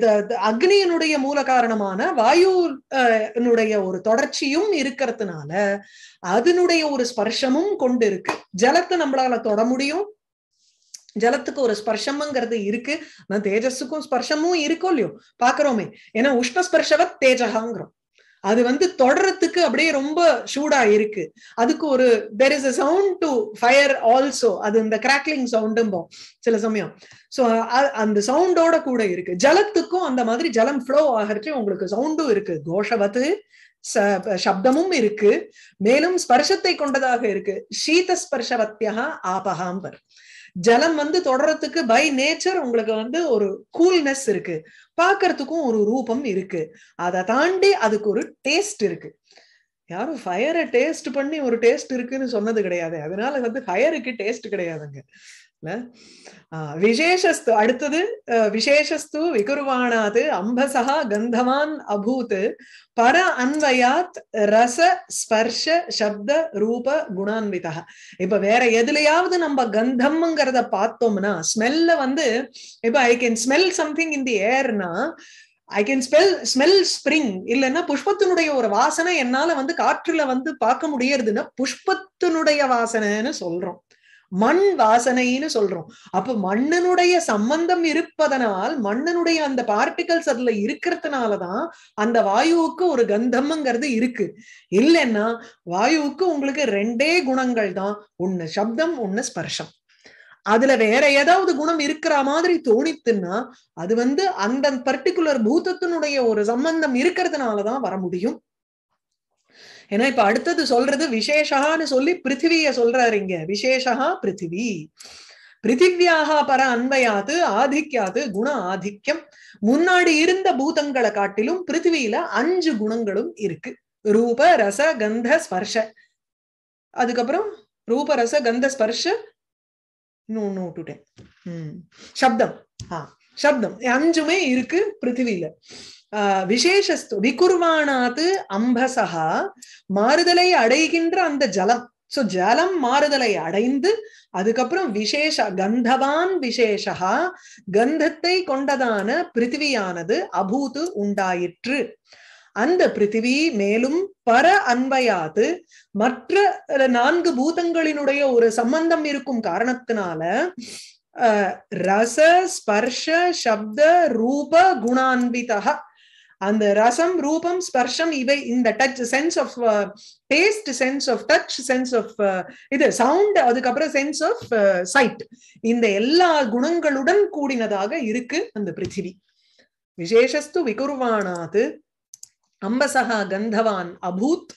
அக்னியினுடைய மூல காரணமான வாயுனுடைய ஒரு தொடர்ச்சியும் இருக்கிறதுனால அதனுடைய ஒரு ஸ்பர்ஷமும் கொண்டு இருக்கு ஜலத்தை நம்மளால தொட முடியும் ஜலத்துக்கு ஒரு ஸ்பர்ஷம்ங்கிறது இருக்கு ஆனா தேஜஸுக்கும் ஸ்பர்ஷமும் இருக்கும் இல்லையோ பாக்குறோமே ஏன்னா உஷ்ணஸ்பர்ஷவத் தேஜகாங்கிறோம் அது வந்து தொடரத்துக்கு அப்படியே ரொம்ப ஷூடா இருக்கு அதுக்கு ஒரு there is a sound to fire also அது இந்த கிராக்லிங் சவுண்டும்போம் சில சமயம் ஸோ அந்த சவுண்டோட கூட இருக்கு ஜலத்துக்கும் அந்த மாதிரி ஜலம் ஃப்ளோ ஆகிறச்சு உங்களுக்கு சவுண்டும் இருக்கு கோஷவத்து சப்தமும் இருக்கு மேலும் ஸ்பர்ஷத்தை கொண்டதாக இருக்கு சீத ஸ்பர்ஷவத்தியா ஆபகாம்பர் ஜலம் வந்து தொடரத்துக்கு பை நேச்சர் உங்களுக்கு வந்து ஒரு கூல்னஸ் இருக்கு பாக்குறதுக்கும் ஒரு ரூபம் இருக்கு அதை தாண்டி அதுக்கு ஒரு டேஸ்ட் இருக்கு யாரும் ஃபயரை டேஸ்ட் பண்ணி ஒரு டேஸ்ட் இருக்குன்னு சொன்னது கிடையாது அதனால வந்து ஃபயருக்கு டேஸ்ட் கிடையாதுங்க விசேஷஸ்து அடுத்தது விசேஷஸ்து விகுருவானாது அம்பசா கந்தவான் அபூத் பர அன்வயாத் ரச ஸ்பர்ஷ சப்த ரூப குணான்விதா இப்ப வேற எதுலயாவது நம்ம கந்தம்ங்கிறத பார்த்தோம்னா ஸ்மெல்ல வந்து இப்ப I can smell something in the ஏர்னா I can smell smell spring இல்லைன்னா புஷ்பத்தினுடைய ஒரு வாசனை என்னால வந்து காற்றுல வந்து பார்க்க முடியறதுன்னா புஷ்பத்தினுடைய வாசனைன்னு சொல்றோம் மண் வாசனைன்னு சொல்றோம் அப்ப மண்ணனுடைய சம்பந்தம் இருப்பதனால் மண்ணனுடைய அந்த பார்ட்டிகல்ஸ் அதுல இருக்கிறதுனாலதான் அந்த வாயுவுக்கு ஒரு கந்தம்ங்கிறது இருக்கு இல்லைன்னா வாயுவுக்கு உங்களுக்கு ரெண்டே குணங்கள் தான் ஒண்ணு சப்தம் ஒண்ணு ஸ்பர்ஷம் அதுல வேற ஏதாவது குணம் இருக்கிற மாதிரி தோணித்துன்னா அது வந்து அந்த பர்டிகுலர் பூதத்தினுடைய ஒரு சம்பந்தம் இருக்கிறதுனாலதான் வர முடியும் ஏன்னா இப்ப அடுத்தது சொல்றது விசேஷகான்னு சொல்லி பிருத்திவிய சொல்றாரு இங்க விசேஷகா பிருத்திவி பிருத்திவியாக பர அன்பையாது ஆதிக்காது குண ஆதிக்கம் முன்னாடி இருந்த பூதங்களை காட்டிலும் பிருத்திவியில அஞ்சு குணங்களும் இருக்கு ரூப ரச கந்த ஸ்பர்ஷ அதுக்கப்புறம் ரூப ரச கந்த ஸ்பர்ஷ நோ டு விட்டுட்டேன் ஹம் சப்தம் ஆஹ் சப்தம் அஞ்சுமே இருக்கு பிருத்திவில விசேஷஸ்து விகுர்வானாத்து அம்பசா மாறுதலை அடைகின்ற அந்த ஜலம் சோ ஜலம் மாறுதலை அடைந்து அதுக்கப்புறம் விசேஷ கந்தவான் விசேஷா கந்தத்தை கொண்டதான பிருத்திவியானது அபூத்து உண்டாயிற்று அந்த பிருத்திவி மேலும் பர அன்பையாது மற்ற நான்கு பூதங்களினுடைய ஒரு சம்பந்தம் இருக்கும் காரணத்தினால ரச ஸ்பர்ஷ சப்த ரூப குணான்விதா அந்த ரசம் ரூபம் ஸ்பர்ஷம் இவை இந்த touch sense of taste sense of touch sense of இது சவுண்ட் அதுக்கப்புறம் சென்ஸ் ஆஃப் சைட் இந்த எல்லா குணங்களுடன் கூடினதாக இருக்கு அந்த பிருத்திவி விசேஷஸ்து விகுருவானாது அம்பசகா கந்தவான் அபூத்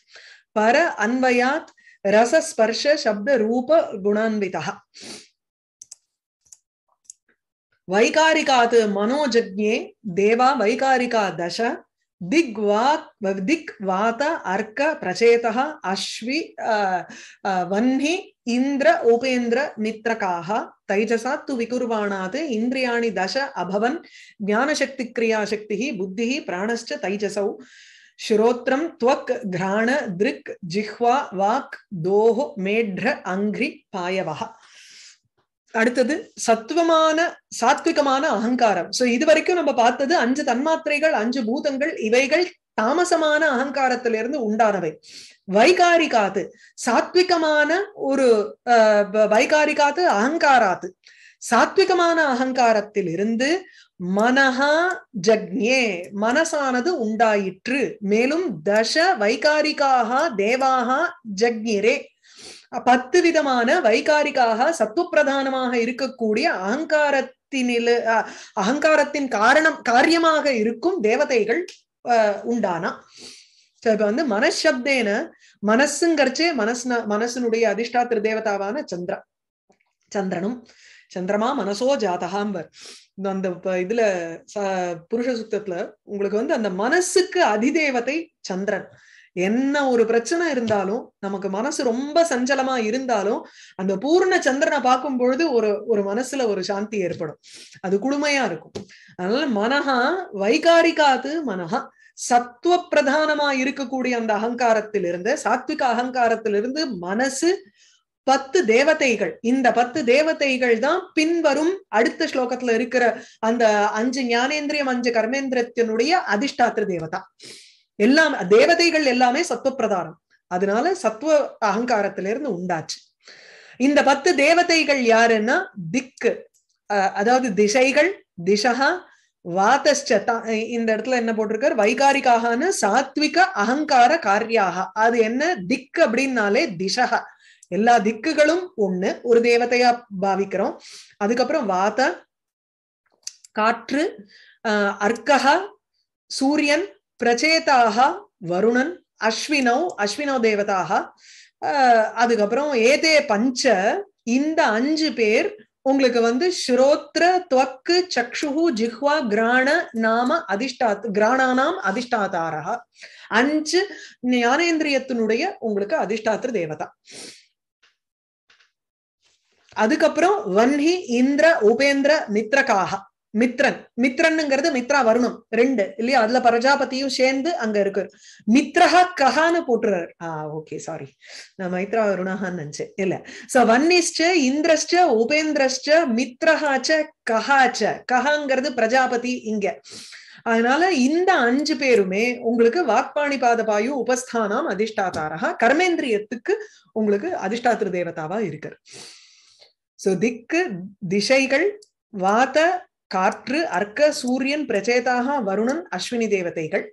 பர அன்வயாத் ரசஸ்பர்ஷ சப்த ரூப குணான்விதா वैकारिका मनोजज्ञे देवा वैकारिका दश दिग्वा दिग्वात वात अर्क प्रचेत अश्वि वह्नि इंद्र उपेन्द्र मित्र तैजसा तो विकुर्वाणा इंद्रिया दश ज्ञानशक्ति क्रियाशक्ति बुद्धि प्राणश्च तैजसौ श्रोत्र घ्राण दृक् जिह्वा वाक् दोः मेढ्र अंघ्रि पायव அடுத்தது சத்துவமான சாத்விகமான அகங்காரம் சோ இது வரைக்கும் நம்ம பார்த்தது அஞ்சு தன்மாத்திரைகள் அஞ்சு பூதங்கள் இவைகள் தாமசமான அகங்காரத்திலிருந்து உண்டானவை வைகாரிகாது சாத்விகமான ஒரு வைகாரிகாத்து அகங்காராத்து சாத்விகமான அகங்காரத்திலிருந்து மனஹா ஜக்ஞே மனசானது உண்டாயிற்று மேலும் தச வைகாரிகாக தேவாகா ஜக்ஞிரே பத்து விதமான வைகாரிக்காக சத்துவப்பிரதானமாக இருக்கக்கூடிய அகங்காரத்தினில அகங்காரத்தின் காரணம் காரியமாக இருக்கும் தேவதைகள் உண்டானா இப்ப வந்து மனசப்தேன மனசுங்கிறச்சே மனசு மனசனுடைய அதிஷ்டாத்திரு தேவதாவான சந்திரா சந்திரனும் சந்திரமா மனசோ ஜாதகாம்பர் அந்த இதுல புருஷ சுத்தத்துல உங்களுக்கு வந்து அந்த மனசுக்கு அதிதேவதை சந்திரன் என்ன ஒரு பிரச்சனை இருந்தாலும் நமக்கு மனசு ரொம்ப சஞ்சலமா இருந்தாலும் அந்த பூர்ண சந்திரனை பார்க்கும் பொழுது ஒரு ஒரு மனசுல ஒரு சாந்தி ஏற்படும் அது குழுமையா இருக்கும் அதனால மனஹா வைகாரிகாது மனஹா சத்துவ பிரதானமா இருக்கக்கூடிய அந்த அகங்காரத்திலிருந்து சாத்விக அகங்காரத்திலிருந்து மனசு பத்து தேவதைகள் இந்த பத்து தேவதைகள் தான் பின்வரும் அடுத்த ஸ்லோகத்துல இருக்கிற அந்த அஞ்சு ஞானேந்திரியம் அஞ்சு கர்மேந்திரத்தினுடைய அதிஷ்டாத்திர தேவதா எல்லாம் தேவதைகள் எல்லாமே சத்துவ பிரதானம் அதனால சத்துவ அகங்காரத்துல இருந்து உண்டாச்சு இந்த பத்து தேவதைகள் யாருன்னா திக்கு அதாவது திசைகள் திசகா வாதஸ்ட இந்த இடத்துல என்ன போட்டிருக்காரு வைகாரிகாகனு சாத்விக அகங்கார காரியாக அது என்ன திக் அப்படின்னாலே திசகா எல்லா திக்குகளும் ஒண்ணு ஒரு தேவதையா பாவிக்கிறோம் அதுக்கப்புறம் வாத காற்று அஹ் அர்க்கஹா சூரியன் பிரச்சேதாக வருணன் அஸ்வினவ் அஸ்வினோ தேவதாக அதுக்கப்புறம் ஏதே பஞ்ச இந்த அஞ்சு பேர் உங்களுக்கு வந்து ஸ்ரோத்ர துவக்கு சக்ஷு ஜிஹ்வா கிராண நாம அதிஷ்டா கிராணானாம் அதிஷ்டாதாரா அஞ்சு ஞானேந்திரியத்தினுடைய உங்களுக்கு அதிஷ்டாத்திர தேவதா அதுக்கப்புறம் வன்ஹி இந்திர உபேந்திர மித்ரகாக மித்ரன் மித்ரன்ங்கிறது மித்ரா வருணம் ரெண்டு இல்லையா அதுல பிரஜாபதியும் சேர்ந்து அங்க இருக்கு மித்ரஹா கஹான்னு போட்டுறாரு ஆஹ் ஓகே சாரி நான் மைத்ரா வருணாகான்னு நினைச்சேன் இல்ல சோ வன்னிஷ்ட இந்திரஷ்ட உபேந்திரஷ்ட மித்ரஹாச்ச கஹாச்ச கஹாங்கிறது பிரஜாபதி இங்க அதனால இந்த அஞ்சு பேருமே உங்களுக்கு வாக்பாணி பாதபாயு உபஸ்தானம் அதிஷ்டாதாரா கர்மேந்திரியத்துக்கு உங்களுக்கு அதிஷ்டாத்திரு தேவதாவா இருக்கு சோ திக்கு திசைகள் வாத காற்று அர்க்க சூரியன் பிரஜேதாக வருணன் அஸ்வினி தேவதைகள்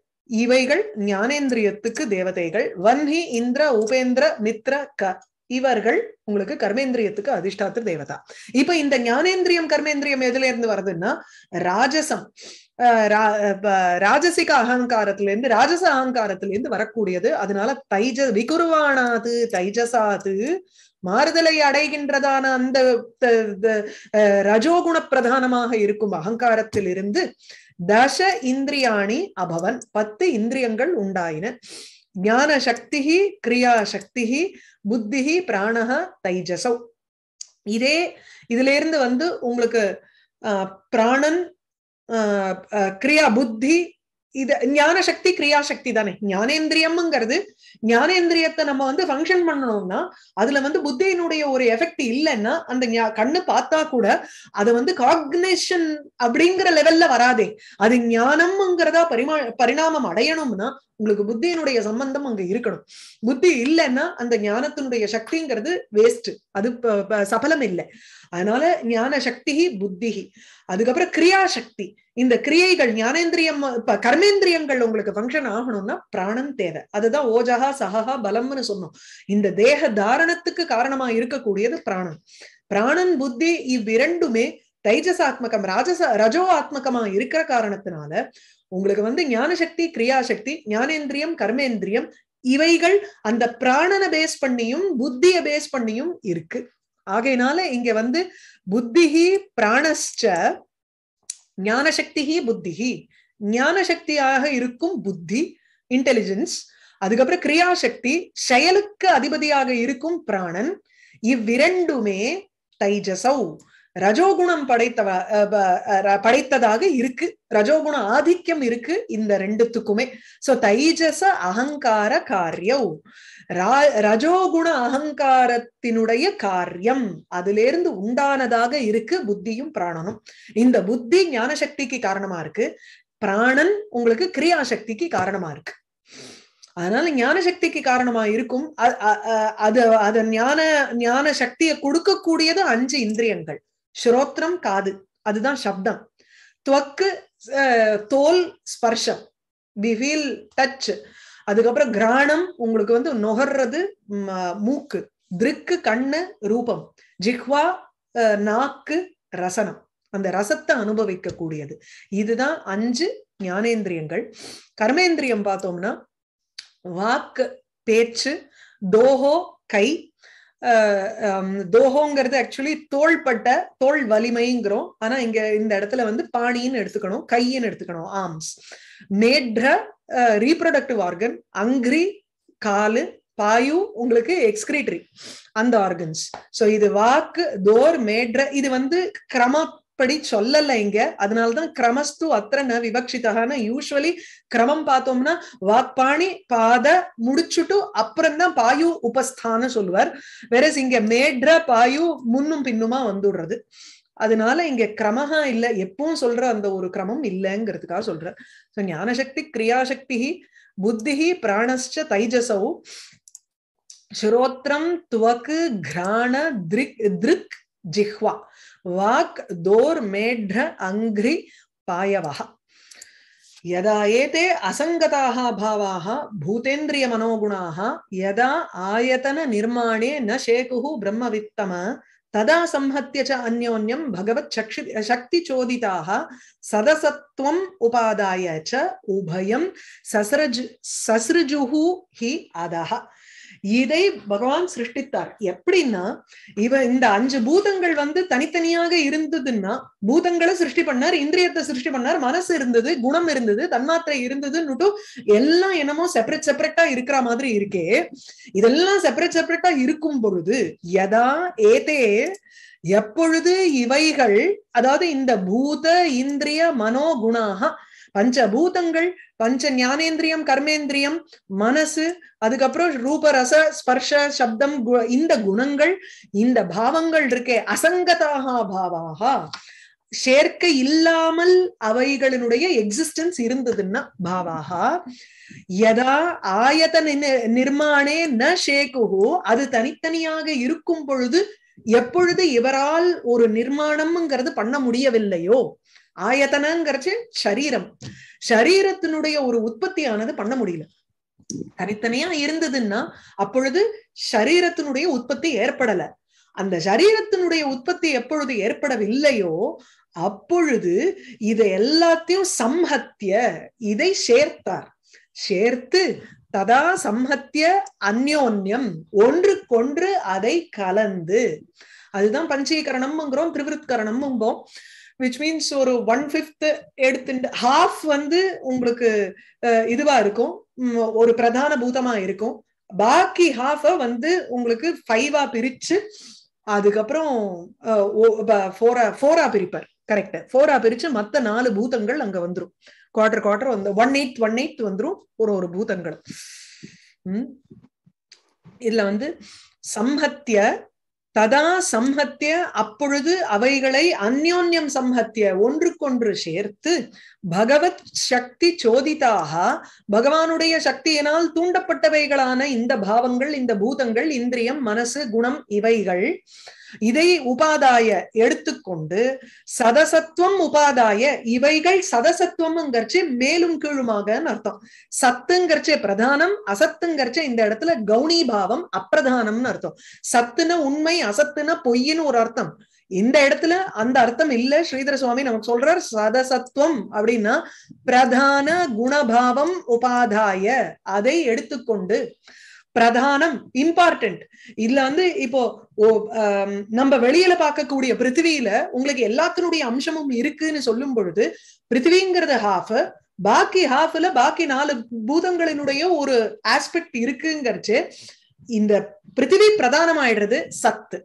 இவைகள் ஞானேந்திரியத்துக்கு தேவதைகள் வன்ஹி இந்திர உபேந்திர மித்ர க இவர்கள் உங்களுக்கு கர்மேந்திரியத்துக்கு அதிஷ்டாத்திர தேவதா இப்ப இந்த ஞானேந்திரியம் கர்மேந்திரியம் எதுல இருந்து வருதுன்னா ராஜசம் ராஜசிக அகங்காரத்துல இருந்து ராஜச அகங்காரத்துல இருந்து வரக்கூடியது அதனால தைஜ விகுருவானாது தைஜசாது மாறுதலை அடைகின்றதான அந்த ரஜோகுண பிரதானமாக இருக்கும் அகங்காரத்தில் இருந்து தச இந்திரியாணி அபவன் பத்து இந்திரியங்கள் உண்டாயின ஞான சக்தி கிரியா சக்தி புத்தி பிராணக தைஜசௌ இதே இதுல இருந்து வந்து உங்களுக்கு பிராணன் கிரியா புத்தி இது ஞான சக்தி கிரியா தானே ஞானேந்திரியம்ங்கிறது ஞானேந்திரியத்தை நம்ம வந்து ஃபங்க்ஷன் பண்ணணும்னா அதுல வந்து புத்தியினுடைய ஒரு எஃபெக்ட் இல்லைன்னா அந்த கண்ணு பார்த்தா கூட அது வந்து காக்னேஷன் அப்படிங்கிற லெவல்ல வராதே அது ஞானம்ங்கிறதா பரிமா பரிணாமம் அடையணும்னா உங்களுக்கு புத்தியினுடைய சம்பந்தம் அங்க இருக்கணும் புத்தி இல்லைன்னா அந்த ஞானத்தினுடைய சக்திங்கிறது வேஸ்ட் அது சபலம் இல்லை அதனால ஞான சக்தி புத்தி அதுக்கப்புறம் கிரியா சக்தி இந்த கிரியைகள் ஞானேந்திரியம் இப்ப கர்மேந்திரியங்கள் உங்களுக்கு ஃபங்க்ஷன் ஆகணும்னா பிராணம் தேவை அதுதான் ஓஜகா சஹா பலம்னு சொன்னோம் இந்த தேக தாரணத்துக்கு காரணமா இருக்கக்கூடியது பிராணம் பிராணன் புத்தி இவ்விரண்டுமே தைஜசாத்மகம் ராஜச ரஜோ ஆத்மகமா இருக்கிற காரணத்தினால உங்களுக்கு வந்து ஞானசக்தி கிரியாசக்தி ஞானேந்திரியம் கர்மேந்திரியம் இவைகள் அந்த பிராணனை பேஸ் பண்ணியும் புத்திய பேஸ் பண்ணியும் இருக்கு ஆகையினால இங்க வந்து புத்திஹி பிராணஸ்ட ஞானசக்திஹி புத்திஹி ஞானசக்தியாக இருக்கும் புத்தி இன்டெலிஜென்ஸ் அதுக்கப்புறம் கிரியாசக்தி செயலுக்கு அதிபதியாக இருக்கும் பிராணன் இவ்விரண்டுமே தைஜசௌ ரஜோகுணம் படைத்தவ படைத்ததாக இருக்கு ரஜோகுண ஆதிக்கம் இருக்கு இந்த ரெண்டுத்துக்குமே சோ தைஜச அகங்கார காரியம் ரஜோகுண அகங்காரத்தினுடைய காரியம் அதுல இருந்து உண்டானதாக இருக்கு புத்தியும் பிராணனும் இந்த புத்தி ஞான சக்திக்கு காரணமா இருக்கு பிராணன் உங்களுக்கு கிரியா சக்திக்கு காரணமா இருக்கு அதனால ஞான சக்திக்கு காரணமா இருக்கும் அது அது ஞான ஞான சக்தியை கொடுக்கக்கூடியது அஞ்சு இந்திரியங்கள் ஸ்ரோத்ரம் காது அதுதான் சப்தம் துவக்கு தோல் ஸ்பர்ஷம் வி டச் அதுக்கப்புறம் கிராணம் உங்களுக்கு வந்து நுகர்றது மூக்கு திருக்கு கண்ணு ரூபம் ஜிஹ்வா நாக்கு ரசனம் அந்த ரசத்தை அனுபவிக்க கூடியது இதுதான் அஞ்சு ஞானேந்திரியங்கள் கர்மேந்திரியம் பார்த்தோம்னா வாக்கு பேச்சு தோஹோ கை தோஹோங்கிறது ஆக்சுவலி தோள்பட்ட தோல் வலிமைங்கிறோம் ஆனா இங்க இந்த இடத்துல வந்து பாணின்னு எடுத்துக்கணும் கையின்னு எடுத்துக்கணும் ஆர்ம்ஸ் நேட்ர ரீப்ரொடக்டிவ் ஆர்கன் அங்கிரி காலு பாயு உங்களுக்கு எக்ஸ்கிரீட்டரி அந்த ஆர்கன்ஸ் சோ இது வாக்கு தோர் மேட்ர இது வந்து கிரம படி சொல்லல இங்க அதனாலதான் கிரமஸ்து அத்திரன விபக்ஷிதான்னு யூஸ்வலி கிரமம் பார்த்தோம்னா வாக்பாணி பாத முடிச்சுட்டு அப்புறம் தான் பாயு உபஸ்தான்னு சொல்லுவார் வேற இங்க மேட்ர பாயு முன்னும் பின்னுமா வந்துடுறது அதனால இங்க கிரமஹா இல்ல எப்பவும் சொல்ற அந்த ஒரு கிரமம் இல்லைங்கிறதுக்காக சொல்ற சோ ஞானசக்தி கிரியாசக்தி புத்தி பிராணச்ச தைஜசௌ ஸ்ரோத்ரம் துவக்கு கிராண திரிக் திருக் ஜிஹ்வா वाक् दोर्मेढ्र अङ्घ्रि पायवः यदा एते असङ्गताः भावाः भूतेन्द्रियमनोगुणाः यदा आयतननिर्माणे न शेकुः ब्रह्मवित्तम तदा संहत्य च अन्योन्यं भगवच्छक्षि शक्तिचोदिताः सदसत्त्वम् उपादाय च उभयं ससृज् ससृजुः हि अधः இதை பகவான் சிருஷ்டித்தார் எப்படின்னா இவ இந்த அஞ்சு பூதங்கள் வந்து தனித்தனியாக இருந்ததுன்னா பூதங்களை சிருஷ்டி பண்ணார் இந்திரியத்தை சிருஷ்டி பண்ணார் மனசு இருந்தது குணம் இருந்தது தன்மாத்திரை இருந்ததுன்னுட்டு எல்லாம் என்னமோ செப்பரேட் செப்பரேட்டா இருக்கிற மாதிரி இருக்கே இதெல்லாம் செப்பரேட் செப்பரேட்டா இருக்கும் பொழுது எதா ஏதே எப்பொழுது இவைகள் அதாவது இந்த பூத இந்திரிய குணாக பஞ்சபூதங்கள் பஞ்ச ஞானேந்திரியம் கர்மேந்திரியம் மனசு அதுக்கப்புறம் ரூப ரச ஸ்பர்ஷ சப்தம் இந்த குணங்கள் இந்த பாவங்கள் இருக்கே அசங்கதாக பாவாக சேர்க்கை இல்லாமல் அவைகளினுடைய எக்ஸிஸ்டன்ஸ் இருந்ததுன்னா பாவாக எதா ஆயத நிர்மாணே ந சேக்குகோ அது தனித்தனியாக இருக்கும் பொழுது எப்பொழுது இவரால் ஒரு நிர்மாணம்ங்கிறது பண்ண முடியவில்லையோ ஆயத்தனங்கிறச்சு சரீரம் சரீரத்தினுடைய ஒரு உற்பத்தியானது பண்ண முடியல தனித்தனியா இருந்ததுன்னா அப்பொழுது சரீரத்தினுடைய உற்பத்தி ஏற்படல அந்த சரீரத்தினுடைய உற்பத்தி எப்பொழுது ஏற்படவில்லையோ அப்பொழுது இதை எல்லாத்தையும் சம்ஹத்திய இதை சேர்த்தார் சேர்த்து ததா சம்ஹத்திய அந்யோன்யம் ஒன்றுக்கொன்று அதை கலந்து அதுதான் பஞ்சீகரணம்ங்கிறோம் திரிவிருத்கரணம்ம்போம் விச் மீன்ஸ் ஒரு ஒன் ஃபிஃப்த் எடுத்து ஹாஃப் வந்து உங்களுக்கு இதுவா இருக்கும் ஒரு பிரதான பூதமா இருக்கும் பாக்கி ஹாஃப வந்து உங்களுக்கு ஃபைவா பிரிச்சு அதுக்கப்புறம் ஃபோரா ஃபோரா பிரிப்பார் கரெக்ட் ஃபோரா பிரிச்சு மத்த நாலு பூதங்கள் அங்க வந்துரும் குவார்டர் குவார்டர் வந்து ஒன் எயிட் ஒன் எயிட் வந்துரும் ஒரு ஒரு பூதங்களும் இதுல வந்து சம்ஹத்திய ததா சம்ஹத்திய அப்பொழுது அவைகளை அந்யோன்யம் சம்ஹத்திய ஒன்றுக்கொன்று சேர்த்து பகவத் சக்தி சோதிதாக பகவானுடைய சக்தியினால் தூண்டப்பட்டவைகளான இந்த பாவங்கள் இந்த பூதங்கள் இந்திரியம் மனசு குணம் இவைகள் இதை உபாதாய எடுத்துக்கொண்டு சதசத்துவம் உபாதாய இவைகள் சதசத்துவம்ங்கிறச்சு மேலும் கீழுமாக அர்த்தம் சத்துங்கிறச்சே பிரதானம் அசத்துங்கிறச்சே இந்த இடத்துல கௌனி பாவம் அப்பிரதானம்னு அர்த்தம் சத்துன உண்மை அசத்துன பொய்ன்னு ஒரு அர்த்தம் இந்த இடத்துல அந்த அர்த்தம் இல்ல ஸ்ரீதர சுவாமி நமக்கு சொல்றார் சதசத்துவம் அப்படின்னா பிரதான குணபாவம் உபாதாய அதை எடுத்துக்கொண்டு பிரதானம் இம்பார்ட்டன்ட் இதுல வந்து இப்போ நம்ம வெளியில பார்க்கக்கூடிய பிருத்திவியில உங்களுக்கு எல்லாத்தினுடைய அம்சமும் இருக்குன்னு சொல்லும் பொழுது பிருத்திவிங்கிறது ஹாஃப் பாக்கி ஹாஃப்ல பாக்கி நாலு பூதங்களினுடைய ஒரு ஆஸ்பெக்ட் இருக்குங்கிறச்சு இந்த பிருத்திவி ஆயிடுறது சத்து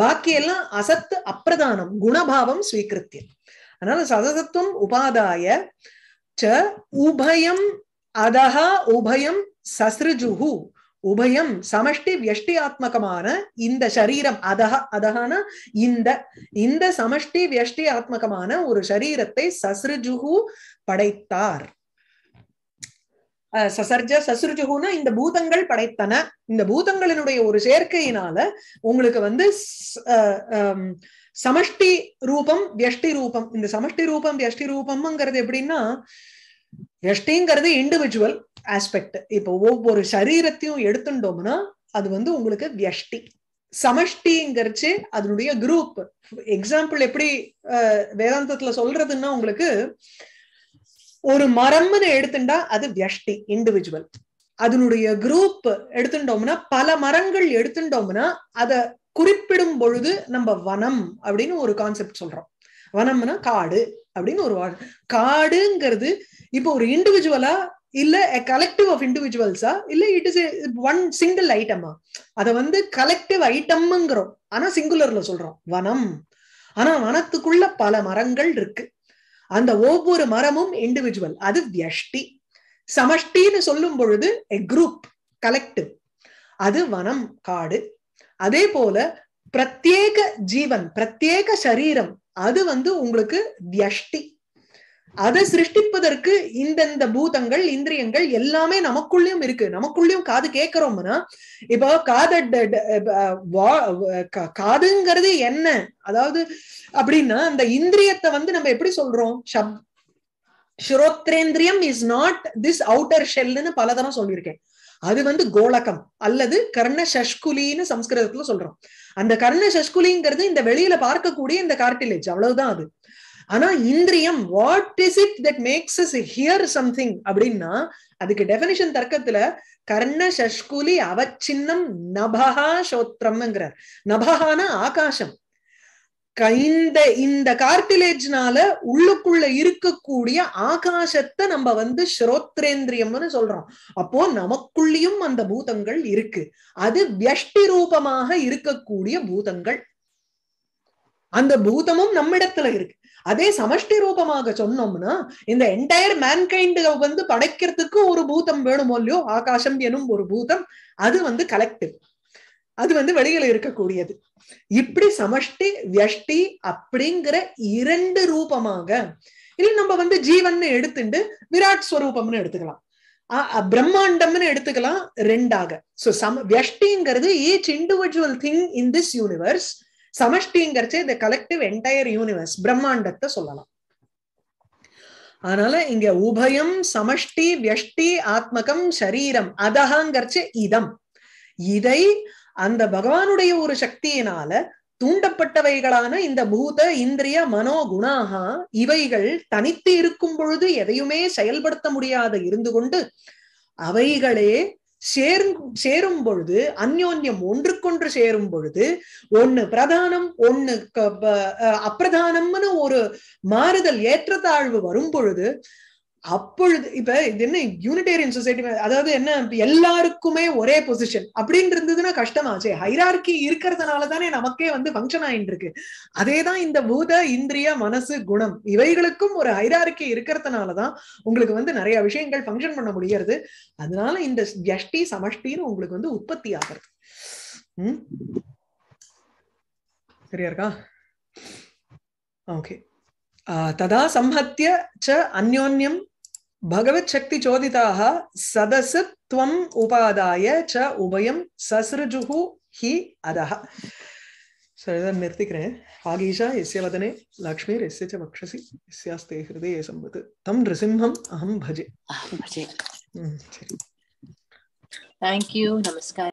பாக்கி எல்லாம் அசத்து அப்பிரதானம் குணபாவம் ஸ்வீகிருத்தியம் அதனால சதசத்துவம் உபாதாய ச உபயம் அதஹா உபயம் சஸ்ருஜுகு உபயம் சமஷ்டி ஆத்மகமான இந்த சரீரம் அதக அதகன இந்த இந்த சமஷ்டி வியஷ்டி ஆத்மகமான ஒரு சரீரத்தை சஸ்ருஜுகு படைத்தார் சசர்ஜ சசுருஜுகுனா இந்த பூதங்கள் படைத்தன இந்த பூதங்களினுடைய ஒரு சேர்க்கையினால உங்களுக்கு வந்து சமஷ்டி ரூபம் வியஷ்டி ரூபம் இந்த சமஷ்டி ரூபம் வியஷ்டி ரூபம்ங்கிறது எப்படின்னா வியஷ்டிங்கிறது இண்டிவிஜுவல் ஆஸ்பெக்ட் இப்போ ஒவ்வொரு சரீரத்தையும் எடுத்துட்டோம்னா அது வந்து உங்களுக்கு வியஷ்டி சமஷ்டிங்கிறச்சு அதனுடைய குரூப் எக்ஸாம்பிள் எப்படி வேதாந்தத்துல சொல்றதுன்னா உங்களுக்கு ஒரு மரம்னு எடுத்துட்டா அது வியஷ்டி இண்டிவிஜுவல் அதனுடைய குரூப் எடுத்துட்டோம்னா பல மரங்கள் எடுத்துட்டோம்னா அத குறிப்பிடும் பொழுது நம்ம வனம் அப்படின்னு ஒரு கான்செப்ட் சொல்றோம் வனம்னா காடு அப்படின்னு ஒரு காடுங்கிறது இப்போ ஒரு இண்டிவிஜுவலா இல்ல கலெக்டிவ் ஆஃப் இண்டிவிஜுவல்ஸா இல்ல இட் இஸ் ஒன் சிங்கிள் ஐட்டமா அத வந்து கலெக்டிவ் ஐட்டம்ங்கிறோம் ஆனா சிங்குலர்ல சொல்றோம் வனம் ஆனா வனத்துக்குள்ள பல மரங்கள் இருக்கு அந்த ஒவ்வொரு மரமும் இண்டிவிஜுவல் அது வியஷ்டி சமஷ்டின்னு சொல்லும் பொழுது எ குரூப் கலெக்டிவ் அது வனம் காடு அதே போல பிரத்யேக ஜீவன் பிரத்யேக சரீரம் அது வந்து உங்களுக்கு வியஷ்டி அதை சிருஷ்டிப்பதற்கு இந்தந்த பூதங்கள் இந்திரியங்கள் எல்லாமே நமக்குள்ளயும் இருக்கு நமக்குள்ளயும் காது கேட்கிறோம்னா இப்போ காது காதுங்கிறது என்ன அதாவது அப்படின்னா அந்த இந்திரியத்தை வந்து நம்ம எப்படி சொல்றோம் சப் ஸ்ரோத்ரேந்திரியம் இஸ் நாட் திஸ் அவுட்டர் ஷெல்னு பலதரம் சொல்லியிருக்கேன் அது வந்து கோலகம் அல்லது கர்ண சஷ்குலின்னு சம்ஸ்கிருதத்துல சொல்றோம் அந்த கர்ண சஷ்குலிங்கிறது இந்த வெளியில பார்க்கக்கூடிய இந்த கார்டிலேஜ் அவ்வளவுதான் அது ஆனா இந்திரியம் what is it that makes us hear something அப்படின்னா அதுக்கு டெபினிஷன் தர்க்கத்துல கர்ண சஷ்குலி அவச்சின்னம் நபஹா சோத்திரம்ங்கிறார் நபஹான ஆகாசம் இந்த இந்த கார்டிலேஜ்னால உள்ளுக்குள்ள இருக்கக்கூடிய ஆகாசத்தை நம்ம வந்து ஸ்ரோத்ரேந்திரியம்னு சொல்றோம் அப்போ நமக்குள்ளேயும் அந்த பூதங்கள் இருக்கு அது வியஷ்டி ரூபமாக இருக்கக்கூடிய பூதங்கள் அந்த பூதமும் நம்மிடத்துல இருக்கு அதே சமஷ்டி ரூபமாக சொன்னோம்னா இந்த என்டையர் மேன்கைண்ட் வந்து படைக்கிறதுக்கு ஒரு பூதம் வேணுமோ இல்லையோ ஆகாசம் எனும் ஒரு பூதம் அது வந்து கலெக்டிவ் அது வந்து வெளியில இருக்கக்கூடியது இப்படி சமஷ்டி வியஷ்டி அப்படிங்கிற இரண்டு ரூபமாக இல்லை நம்ம வந்து ஜீவன் எடுத்துட்டு விராட் ஸ்வரூபம்னு எடுத்துக்கலாம் பிரம்மாண்டம்னு எடுத்துக்கலாம் ரெண்டாக சோ சம் வியஷ்டிங்கிறது each individual thing in this universe சமஷ்டிங்கிறச்சு இந்த கலெக்டிவ் என்டையர் யூனிவர்ஸ் பிரம்மாண்டத்தை சொல்லலாம் அதனால இங்க உபயம் சமஷ்டி வியஷ்டி ஆத்மகம் சரீரம் அதகங்கிறச்சு இதம் இதை அந்த பகவானுடைய ஒரு சக்தியினால தூண்டப்பட்டவைகளான இந்த பூத இந்திரிய மனோ குணாக இவைகள் தனித்து இருக்கும் பொழுது எதையுமே செயல்படுத்த முடியாத இருந்து கொண்டு அவைகளே சேரும் சேரும் பொழுது அந்யோன்யம் ஒன்றுக்கொன்று சேரும் பொழுது ஒன்னு பிரதானம் ஒன்னு அப்பிரதானம்னு ஒரு மாறுதல் ஏற்றத்தாழ்வு வரும் பொழுது அப்பொழுது இப்ப இது என்ன யூனிடேரியன் சொசைட்டி அதாவது என்ன எல்லாருக்குமே ஒரே பொசிஷன் அப்படின்னு இருந்ததுன்னா கஷ்டமாச்சு ஹைரார்கி இருக்கிறதுனால தானே நமக்கே வந்து ஃபங்க்ஷன் ஆயிட்டு இருக்கு அதேதான் இந்த பூத இந்திரிய மனசு குணம் இவைகளுக்கும் ஒரு ஹைரார்கி இருக்கிறதுனால தான் உங்களுக்கு வந்து நிறைய விஷயங்கள் ஃபங்க்ஷன் பண்ண முடியறது அதனால இந்த யஷ்டி சமஷ்டின்னு உங்களுக்கு வந்து உற்பத்தி ஆகிறது உம் சரியா இருக்கா ஓகே ததா சம்ஹத்திய ச அந்யோன்யம் भगवच्छक्तिचोदिताः सदस् त्वम् उपादाय च उभयं ससृजुः हि अधः सरिदं निर्तिक्रे आगीशा यस्य वदने यस्य च वक्षसि यस्यास्ते हृदये सम्मत् तं नृसिंहम् अहं भजे भजे थैंक यू नमस्कार